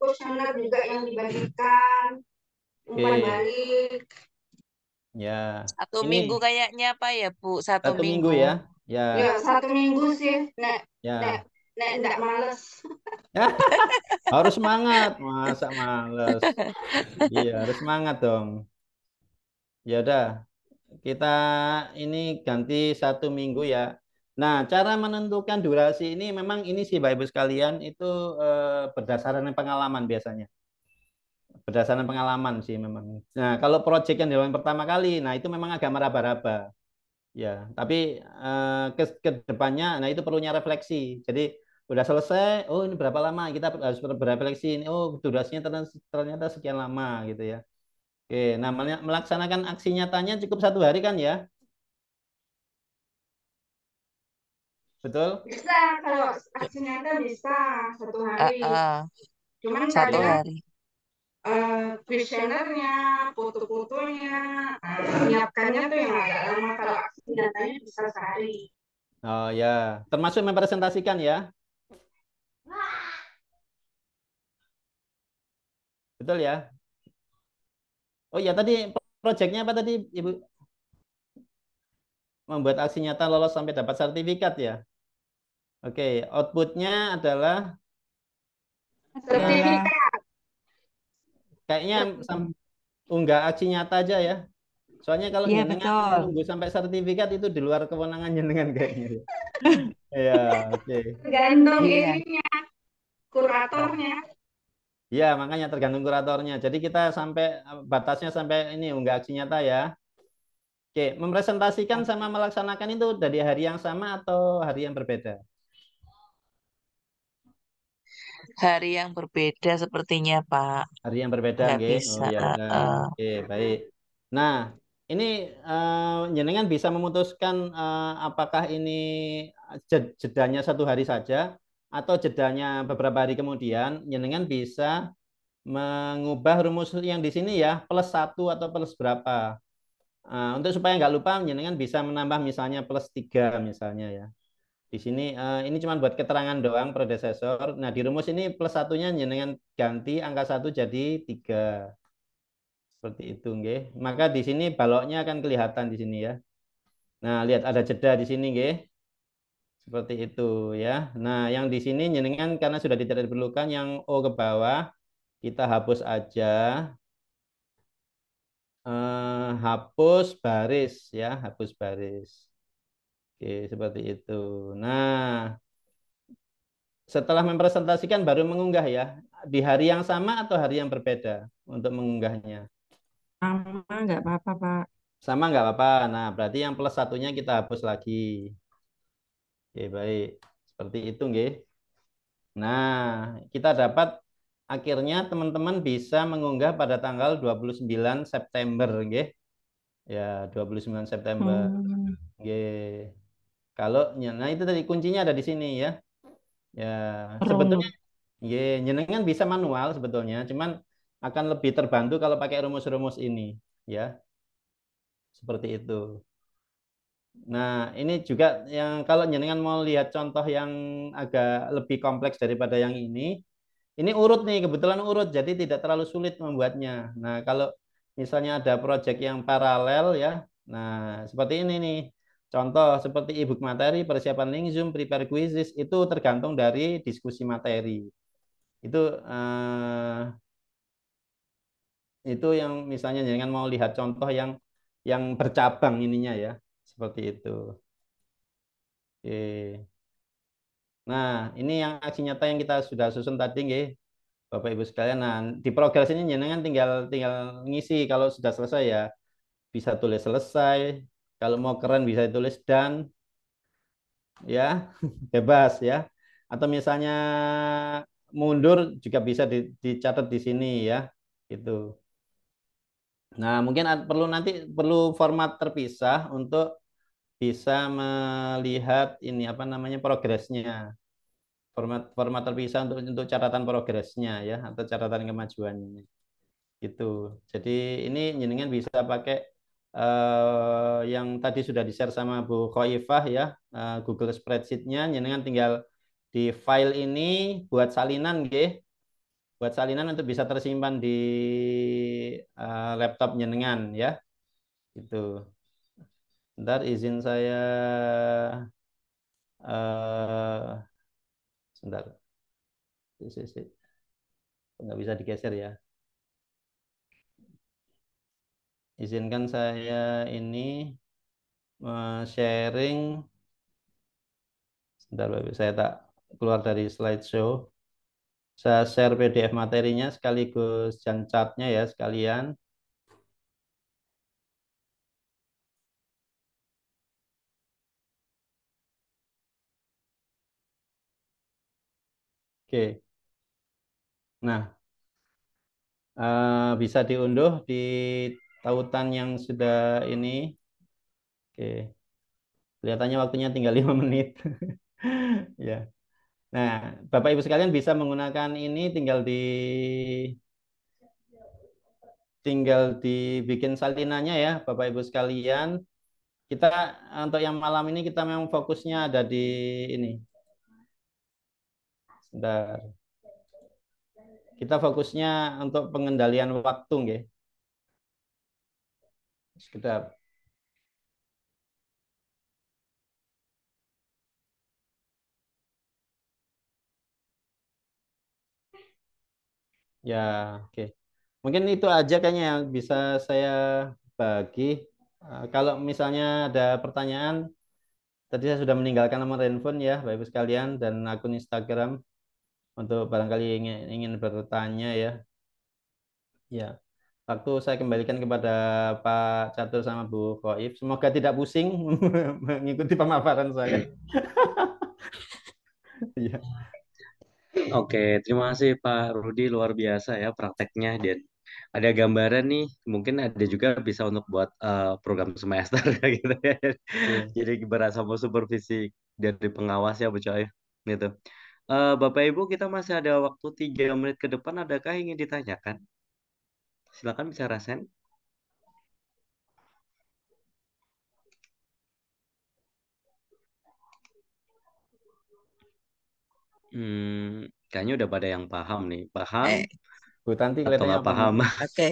kuesioner juga yang dibagikan, umpan okay. balik. Ya. Satu ini, minggu kayaknya apa ya Bu? Satu, satu minggu. minggu ya. Ya. ya. Satu minggu sih, nek. Ya. Nek, nek enggak males. harus semangat, masa males. Iya, harus semangat dong. Ya udah, kita ini ganti satu minggu ya. Nah, cara menentukan durasi ini memang ini sih Bapak Ibu sekalian itu eh, berdasarkan pengalaman biasanya. Berdasarkan pengalaman sih memang. Nah, kalau proyek yang dilakukan pertama kali, nah itu memang agak meraba-raba. Ya, tapi eh, ke, ke depannya nah itu perlunya refleksi. Jadi udah selesai, oh ini berapa lama kita harus berefleksi ini, oh durasinya ternyata sekian lama gitu ya. Oke, nah melaksanakan aksi nyatanya cukup satu hari kan ya? Betul? Bisa, kalau aksi nyata bisa satu eh, hari. Uh, uh, Cuman satu kadang hari. Uh, foto-fotonya, uh, menyiapkannya tuh yang agak lama. Kalau aksi nyatanya bisa sehari. Oh ya, termasuk mempresentasikan ya? Betul ya? Oh ya tadi proyeknya apa tadi Ibu? Membuat aksi nyata lolos sampai dapat sertifikat ya. Oke, outputnya adalah sertifikat. kayaknya unggah aksi nyata aja ya. Soalnya kalau ya, jenengan tunggu sampai sertifikat itu di luar kewenangannya dengan kayaknya. Iya, oke. Okay. Gantung iya. ininya, kuratornya. Ya, makanya tergantung kuratornya. Jadi kita sampai eh, batasnya sampai ini enggak oh, aksi nyata ya. Oke, mempresentasikan sama melaksanakan itu dari hari yang sama atau hari yang berbeda? Hari yang berbeda sepertinya, Pak. Hari yang berbeda, oke. okay. Oh, bisa. Oh, uh, Oke, baik. Nah, ini uh, jenengan bisa memutuskan uh, apakah ini jedanya satu hari saja atau jedanya beberapa hari kemudian, jenengan bisa mengubah rumus yang di sini ya plus satu atau plus berapa. Uh, untuk supaya nggak lupa, jenengan bisa menambah misalnya plus tiga misalnya ya. Di sini eh, ini cuma buat keterangan doang predecessor. Nah di rumus ini plus satunya jenengan ganti angka satu jadi tiga seperti itu, nge. Maka di sini baloknya akan kelihatan di sini ya. Nah lihat ada jeda di sini, nge. Seperti itu ya. Nah, yang di sini nyenengan karena sudah tidak diperlukan yang O ke bawah, kita hapus aja. Eh, hapus baris ya, hapus baris. Oke, seperti itu. Nah, setelah mempresentasikan baru mengunggah ya. Di hari yang sama atau hari yang berbeda untuk mengunggahnya? Sama, nggak apa-apa, Pak. Sama nggak apa-apa. Nah, berarti yang plus satunya kita hapus lagi. Oke, baik. Seperti itu, nggih. Nah, kita dapat akhirnya teman-teman bisa mengunggah pada tanggal 29 September, nggih. Ya, 29 September. Hmm. Nggih. Kalau nah itu tadi kuncinya ada di sini ya. Ya, hmm. sebetulnya nggih, nyenengan bisa manual sebetulnya, cuman akan lebih terbantu kalau pakai rumus-rumus ini, ya. Seperti itu. Nah, ini juga yang kalau jenengan mau lihat contoh yang agak lebih kompleks daripada yang ini, ini urut nih, kebetulan urut, jadi tidak terlalu sulit membuatnya. Nah, kalau misalnya ada proyek yang paralel ya, nah seperti ini nih, Contoh seperti ebook materi, persiapan link Zoom, prepare quizzes itu tergantung dari diskusi materi. Itu eh, itu yang misalnya jangan mau lihat contoh yang yang bercabang ininya ya seperti itu. Oke. Nah, ini yang aksi nyata yang kita sudah susun tadi nggih. Bapak Ibu sekalian. Nah, di progres ini jenengan tinggal tinggal ngisi kalau sudah selesai ya. Bisa tulis selesai, kalau mau keren bisa tulis dan ya, bebas ya. Atau misalnya mundur juga bisa dicatat di sini ya. Itu. Nah, mungkin perlu nanti perlu format terpisah untuk bisa melihat ini apa namanya progresnya format format terpisah untuk untuk catatan progresnya ya atau catatan kemajuannya itu jadi ini jenengan bisa pakai uh, yang tadi sudah di share sama Bu Khoifah ya uh, Google spreadsheetnya jenengan tinggal di file ini buat salinan g buat salinan untuk bisa tersimpan di uh, laptop jenengan ya itu Ntar izin saya uh, sebentar. Nggak bisa digeser ya. Izinkan saya ini eh, sharing. Sebentar, saya tak keluar dari slide show. Saya share PDF materinya sekaligus jancatnya ya sekalian. Oke. Nah, eh, bisa diunduh di tautan yang sudah ini. Oke. Kelihatannya waktunya tinggal lima menit. ya. Nah, Bapak Ibu sekalian bisa menggunakan ini tinggal di tinggal dibikin salinannya ya Bapak Ibu sekalian. Kita untuk yang malam ini kita memang fokusnya ada di ini Sebentar. Kita fokusnya untuk pengendalian waktu, nggih. Sekedar. Ya, oke. Okay. Mungkin itu aja kayaknya yang bisa saya bagi. Eh, kalau misalnya ada pertanyaan, tadi saya sudah meninggalkan nomor handphone ya, Bapak Ibu sekalian, dan akun Instagram untuk barangkali ingin, ingin bertanya ya. Ya, waktu saya kembalikan kepada Pak Catur sama Bu Koif. Semoga tidak pusing mengikuti pemaparan saya. ya. Oke, terima kasih Pak Rudi luar biasa ya prakteknya dan ada gambaran nih mungkin ada juga bisa untuk buat uh, program semester gitu ya. Iya. Jadi berasa mau supervisi dari pengawas ya Bu Coy gitu. Uh, Bapak Ibu, kita masih ada waktu tiga menit ke depan. Adakah ingin ditanyakan? Silakan bicara Sen. Hmm, kayaknya udah pada yang paham nih. Paham? Eh, Bu Tanti atau paham? Oke. Okay.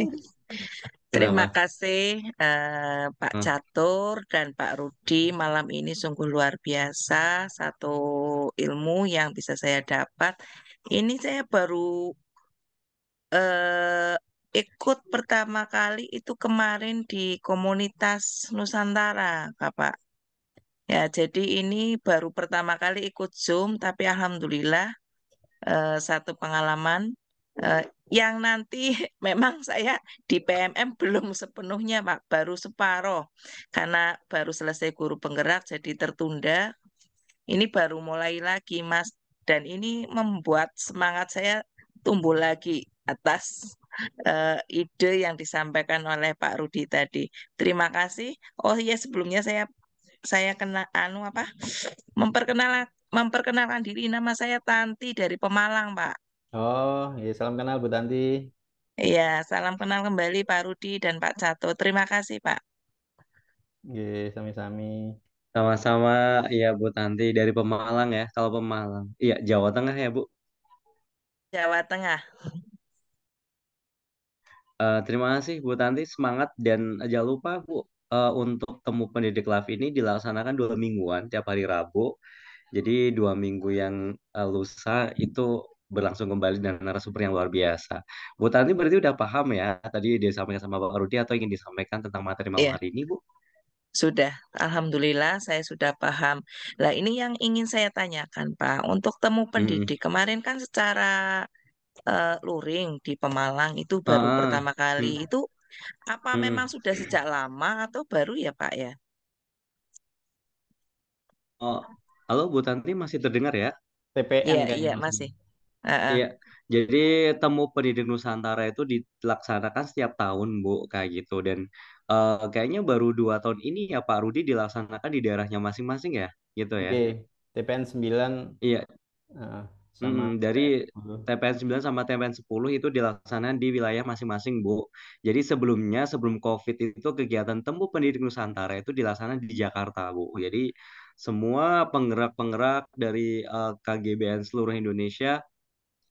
Terima kasih uh, Pak hmm. Catur dan Pak Rudi. Malam ini sungguh luar biasa. Satu ilmu yang bisa saya dapat. Ini saya baru uh, ikut pertama kali itu kemarin di komunitas Nusantara, Bapak. Ya, jadi ini baru pertama kali ikut Zoom, tapi alhamdulillah uh, satu pengalaman uh, yang nanti memang saya di PMM belum sepenuhnya Pak, baru separoh karena baru selesai guru penggerak jadi tertunda. Ini baru mulai lagi Mas dan ini membuat semangat saya tumbuh lagi atas uh, ide yang disampaikan oleh Pak Rudi tadi. Terima kasih. Oh iya sebelumnya saya saya kena anu apa? Memperkenalkan memperkenalkan diri nama saya Tanti dari Pemalang, Pak. Oh, ya salam kenal Bu Tanti. Iya, salam kenal kembali Pak Rudi dan Pak Cato. Terima kasih, Pak. Iya, sami-sami. Sama-sama, iya Bu Tanti dari Pemalang ya. Kalau Pemalang, iya Jawa Tengah ya Bu. Jawa Tengah. Uh, terima kasih Bu Tanti, semangat dan jangan lupa Bu uh, untuk temu pendidik live ini dilaksanakan dua mingguan tiap hari Rabu. Jadi dua minggu yang uh, lusa itu berlangsung kembali dan narasumber yang luar biasa. Bu Tanti berarti udah paham ya tadi disampaikan sama Bapak Rudi atau ingin disampaikan tentang materi malam yeah. hari ini, Bu? Sudah, alhamdulillah saya sudah paham. Lah ini yang ingin saya tanyakan, Pak. Untuk temu hmm. pendidik hmm. kemarin kan secara uh, luring di Pemalang itu baru ah. pertama kali. Hmm. Itu apa hmm. memang sudah sejak lama atau baru ya, Pak ya? Oh, halo Bu Tanti masih terdengar ya? TPN iya, kan? iya masih. Uh-uh. Iya. Jadi temu pendidik Nusantara itu dilaksanakan setiap tahun, Bu, kayak gitu. Dan uh, kayaknya baru dua tahun ini ya Pak Rudi dilaksanakan di daerahnya masing-masing ya, gitu ya. Oke, TPN 9. Iya. Uh, sama hmm, dari TPN 9 sama TPN 10 itu dilaksanakan di wilayah masing-masing, Bu. Jadi sebelumnya, sebelum COVID itu kegiatan Temu Pendidik Nusantara itu dilaksanakan di Jakarta, Bu. Jadi semua penggerak-penggerak dari uh, KGBN seluruh Indonesia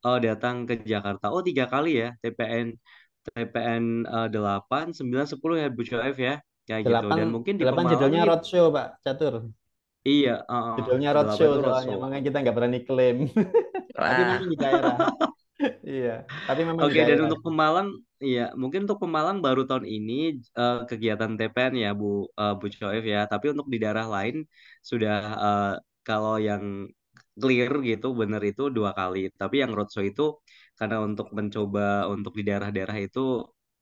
oh datang ke Jakarta. Oh tiga kali ya TPN TPN uh, 8, 9, 10 ya Bu Joef ya. Kayak 8, gitu. Dan mungkin di 8 judulnya ini... roadshow Pak Catur. Iya. Uh, judulnya roadshow soalnya. Roadshow. Makanya kita nggak berani klaim. Tapi di daerah. iya. Tapi memang Oke, dan untuk Pemalang Iya, mungkin untuk Pemalang baru tahun ini uh, kegiatan TPN ya Bu uh, Bu Coef ya. Tapi untuk di daerah lain sudah uh, kalau yang clear gitu bener itu dua kali tapi yang roadshow itu karena untuk mencoba untuk di daerah-daerah itu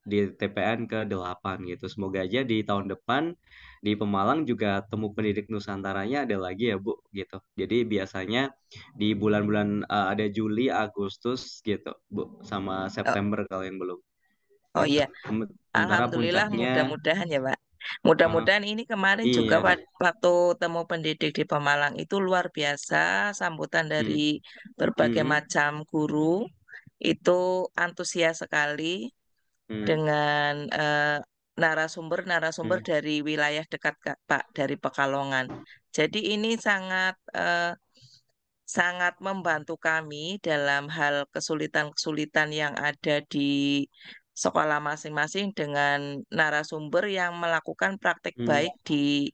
di TPN ke 8 gitu semoga aja di tahun depan di Pemalang juga temu pendidik Nusantaranya ada lagi ya Bu gitu jadi biasanya di bulan-bulan uh, ada Juli Agustus gitu Bu sama oh. September kalau yang belum Oh iya. Alhamdulillah mudah-mudahan ya Pak. Mudah-mudahan ini kemarin iya. juga waktu temu pendidik di Pemalang itu luar biasa sambutan dari hmm. berbagai hmm. macam guru itu antusias sekali hmm. dengan narasumber-narasumber eh, hmm. dari wilayah dekat Pak dari Pekalongan. Jadi ini sangat uh, sangat membantu kami dalam hal kesulitan-kesulitan yang ada di sekolah masing-masing dengan narasumber yang melakukan praktik hmm. baik di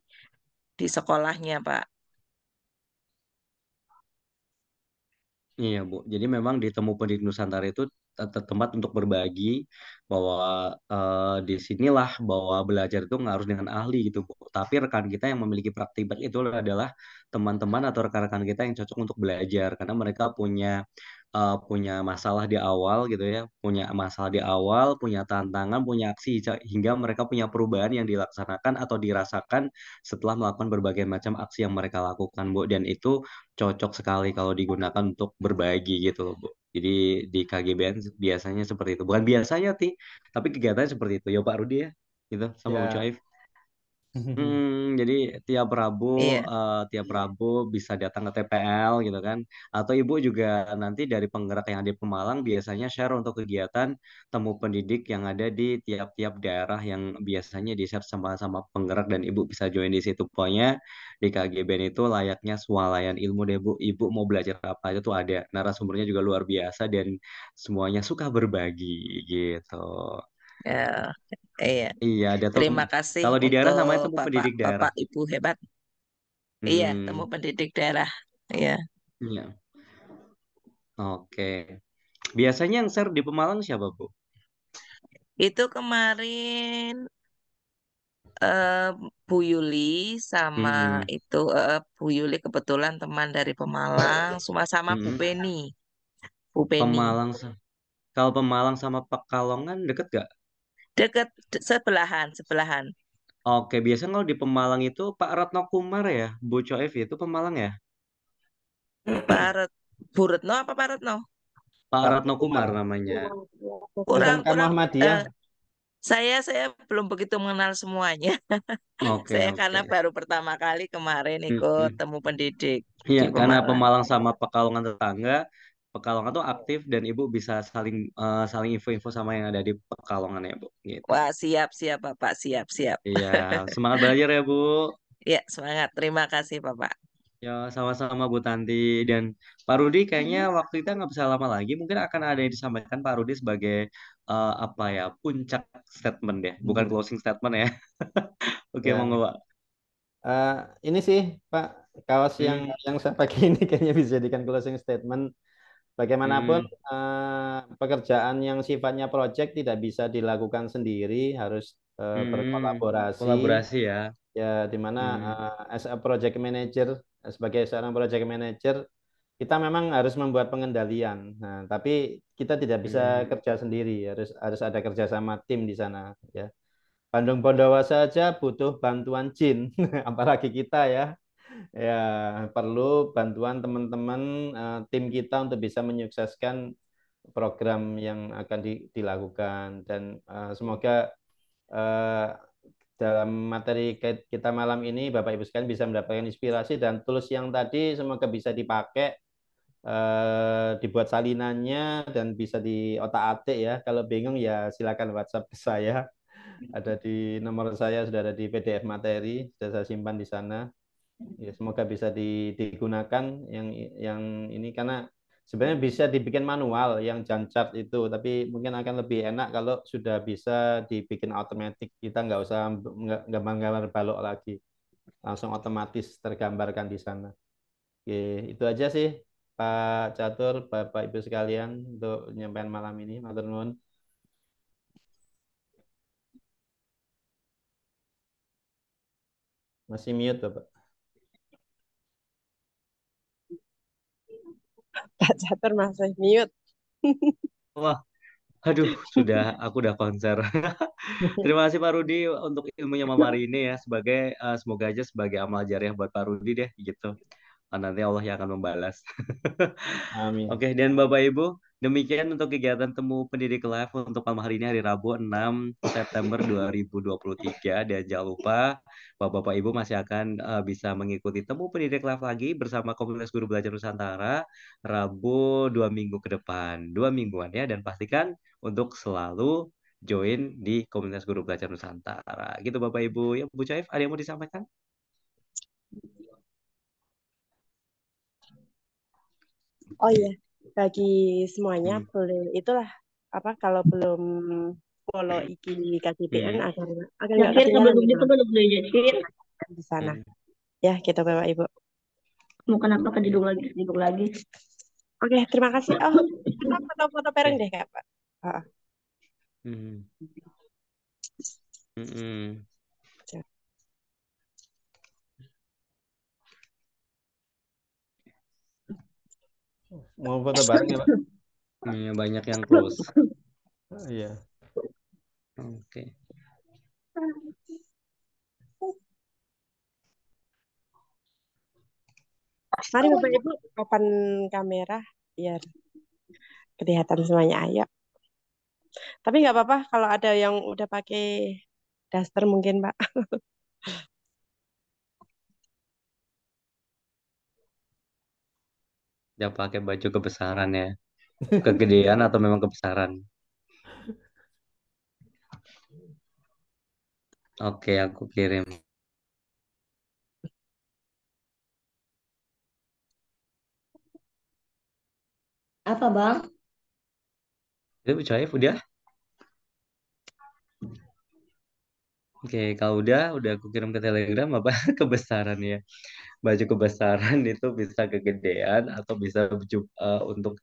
di sekolahnya, Pak. Iya, Bu. Jadi memang di Temu Pendidik Nusantara itu tempat untuk berbagi bahwa uh, di sinilah bahwa belajar itu nggak harus dengan ahli gitu Bu. Tapi rekan kita yang memiliki praktik itu adalah teman-teman atau rekan-rekan kita yang cocok untuk belajar karena mereka punya uh, punya masalah di awal gitu ya, punya masalah di awal, punya tantangan, punya aksi hingga mereka punya perubahan yang dilaksanakan atau dirasakan setelah melakukan berbagai macam aksi yang mereka lakukan, Bu. Dan itu cocok sekali kalau digunakan untuk berbagi gitu loh, Bu. Jadi di KGBN biasanya seperti itu. Bukan biasanya, sih tapi kegiatannya seperti itu. Ya Pak Rudi ya, gitu sama ya. Bu Hmm, jadi tiap Rabu, Iya. uh, tiap iya. Rabu bisa datang ke TPL gitu kan, atau Ibu juga nanti dari penggerak yang ada di Pemalang biasanya share untuk kegiatan temu pendidik yang ada di tiap-tiap daerah yang biasanya di-share sama-sama penggerak dan Ibu bisa join di situ. Pokoknya di KGBN itu layaknya swalayan ilmu deh Bu, Ibu mau belajar apa aja tuh ada, narasumbernya juga luar biasa dan semuanya suka berbagi gitu. Yeah. Iya. Iya, ada Terima kasih Kalau di daerah sama namanya temu pendidik daerah. bapak ibu hebat. Iya, hmm. temu pendidik daerah. Iya. iya. Oke. Biasanya yang share di Pemalang siapa, Bu? Itu kemarin eh, Bu Yuli sama Hmm, itu eh, Bu Yuli kebetulan teman dari Pemalang, sama sama Bu hmm. Penny, Bu Penny. Pemalang. Kalau Pemalang sama Pekalongan deket gak? Dekat sebelahan, sebelahan. Oke, biasanya kalau di Pemalang itu Pak Ratno Kumar ya, Bu Coef itu Pemalang ya? Pak Rat Bu Retno apa Pak Retno? Pak Ratno Kumar namanya. Kurang, kurang, Ahmadiyah. Uh, eh, saya saya belum begitu mengenal semuanya. Okay, saya okay. karena baru pertama kali kemarin ikut temu pendidik. Iya, karena Pemalang sama Pekalongan tetangga Pekalongan tuh aktif dan Ibu bisa saling uh, saling info-info sama yang ada di Pekalongan ya, Bu. Gitu. Wah, siap siap Bapak, siap siap. Iya, semangat belajar ya, Bu. Iya, semangat. Terima kasih, Bapak. Ya, sama-sama Bu Tanti dan Pak Rudi kayaknya hmm. waktu kita nggak bisa lama lagi. Mungkin akan ada yang disampaikan Pak Rudi sebagai uh, apa ya puncak statement deh, bukan hmm. closing statement ya. Oke, okay, ya. monggo Pak. Uh, ini sih Pak kaos hmm. yang yang saya pakai ini kayaknya bisa dijadikan closing statement. Bagaimanapun hmm. eh, pekerjaan yang sifatnya proyek tidak bisa dilakukan sendiri, harus eh, hmm. berkolaborasi. Kolaborasi ya. Ya, di mana hmm. eh, as a project manager sebagai seorang project manager kita memang harus membuat pengendalian. Nah, tapi kita tidak bisa hmm. kerja sendiri, harus harus ada kerjasama tim di sana. Ya, Bandung Bondowa saja butuh bantuan Jin, apalagi kita ya ya perlu bantuan teman-teman eh, tim kita untuk bisa menyukseskan program yang akan di, dilakukan dan uh, semoga uh, dalam materi kita malam ini Bapak Ibu sekalian bisa mendapatkan inspirasi dan tools yang tadi semoga bisa dipakai uh, dibuat salinannya dan bisa di otak-atik ya. Kalau bingung ya silakan WhatsApp saya. Ada di nomor saya sudah ada di PDF materi, sudah saya simpan di sana ya semoga bisa digunakan yang yang ini karena sebenarnya bisa dibikin manual yang jump itu tapi mungkin akan lebih enak kalau sudah bisa dibikin otomatis kita nggak usah nggak gambar balok lagi langsung otomatis tergambarkan di sana oke itu aja sih Pak Catur Bapak Ibu sekalian untuk penyampaian malam ini matur nuwun masih mute Bapak catur masih mute. Wah, aduh, sudah aku udah konser. Terima kasih Pak Rudi untuk ilmunya Mama hari ini ya sebagai uh, semoga aja sebagai amal jariah buat Pak Rudi deh gitu. Nanti Allah yang akan membalas. Amin. Oke, dan Bapak Ibu, Demikian untuk kegiatan temu pendidik live untuk malam hari ini hari Rabu 6 September 2023 dan jangan lupa Bapak-bapak Ibu masih akan uh, bisa mengikuti temu pendidik live lagi bersama Komunitas Guru Belajar Nusantara Rabu dua minggu ke depan dua mingguan ya dan pastikan untuk selalu join di Komunitas Guru Belajar Nusantara gitu Bapak Ibu ya Bu Caif ada yang mau disampaikan? Oh iya. Yeah bagi semuanya hmm. boleh itulah apa kalau belum follow hmm. IG KTPN yeah. Hmm. agar agar nggak ketinggalan gitu. di sana. Hmm. Ya, kita gitu, bawa Ibu. Mau kenapa didung lagi, didung lagi. Oke, okay, terima kasih. Oh, kita foto-foto pereng deh, kayak Pak. Uh. Hmm. Mm -mm. mau foto bareng ya pak iya banyak yang close iya oke okay. Mari Bapak Ibu open kamera biar kelihatan semuanya ayo. Tapi nggak apa-apa kalau ada yang udah pakai daster mungkin Pak. yang pakai baju kebesaran ya kegedean atau memang kebesaran oke aku kirim apa bang itu ya udah Oke, kalau udah udah aku kirim ke Telegram apa kebesaran ya. Baju kebesaran itu bisa kegedean atau bisa uh, untuk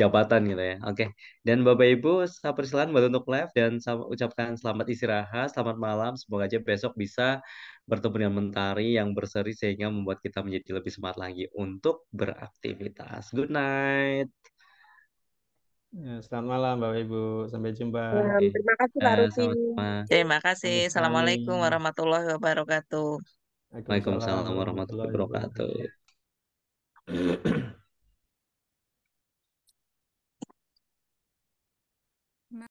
jabatan gitu ya. Oke. Dan Bapak Ibu, saya persilahkan buat untuk live dan saya ucapkan selamat istirahat, selamat malam. Semoga aja besok bisa bertemu dengan mentari yang berseri sehingga membuat kita menjadi lebih semangat lagi untuk beraktivitas. Good night. Ya, selamat malam Bapak Ibu, sampai jumpa. Ya, terima kasih Pak ya, Rufi. Terima kasih. Assalamualaikum warahmatullahi wabarakatuh. Waalaikumsalam warahmatullahi wabarakatuh.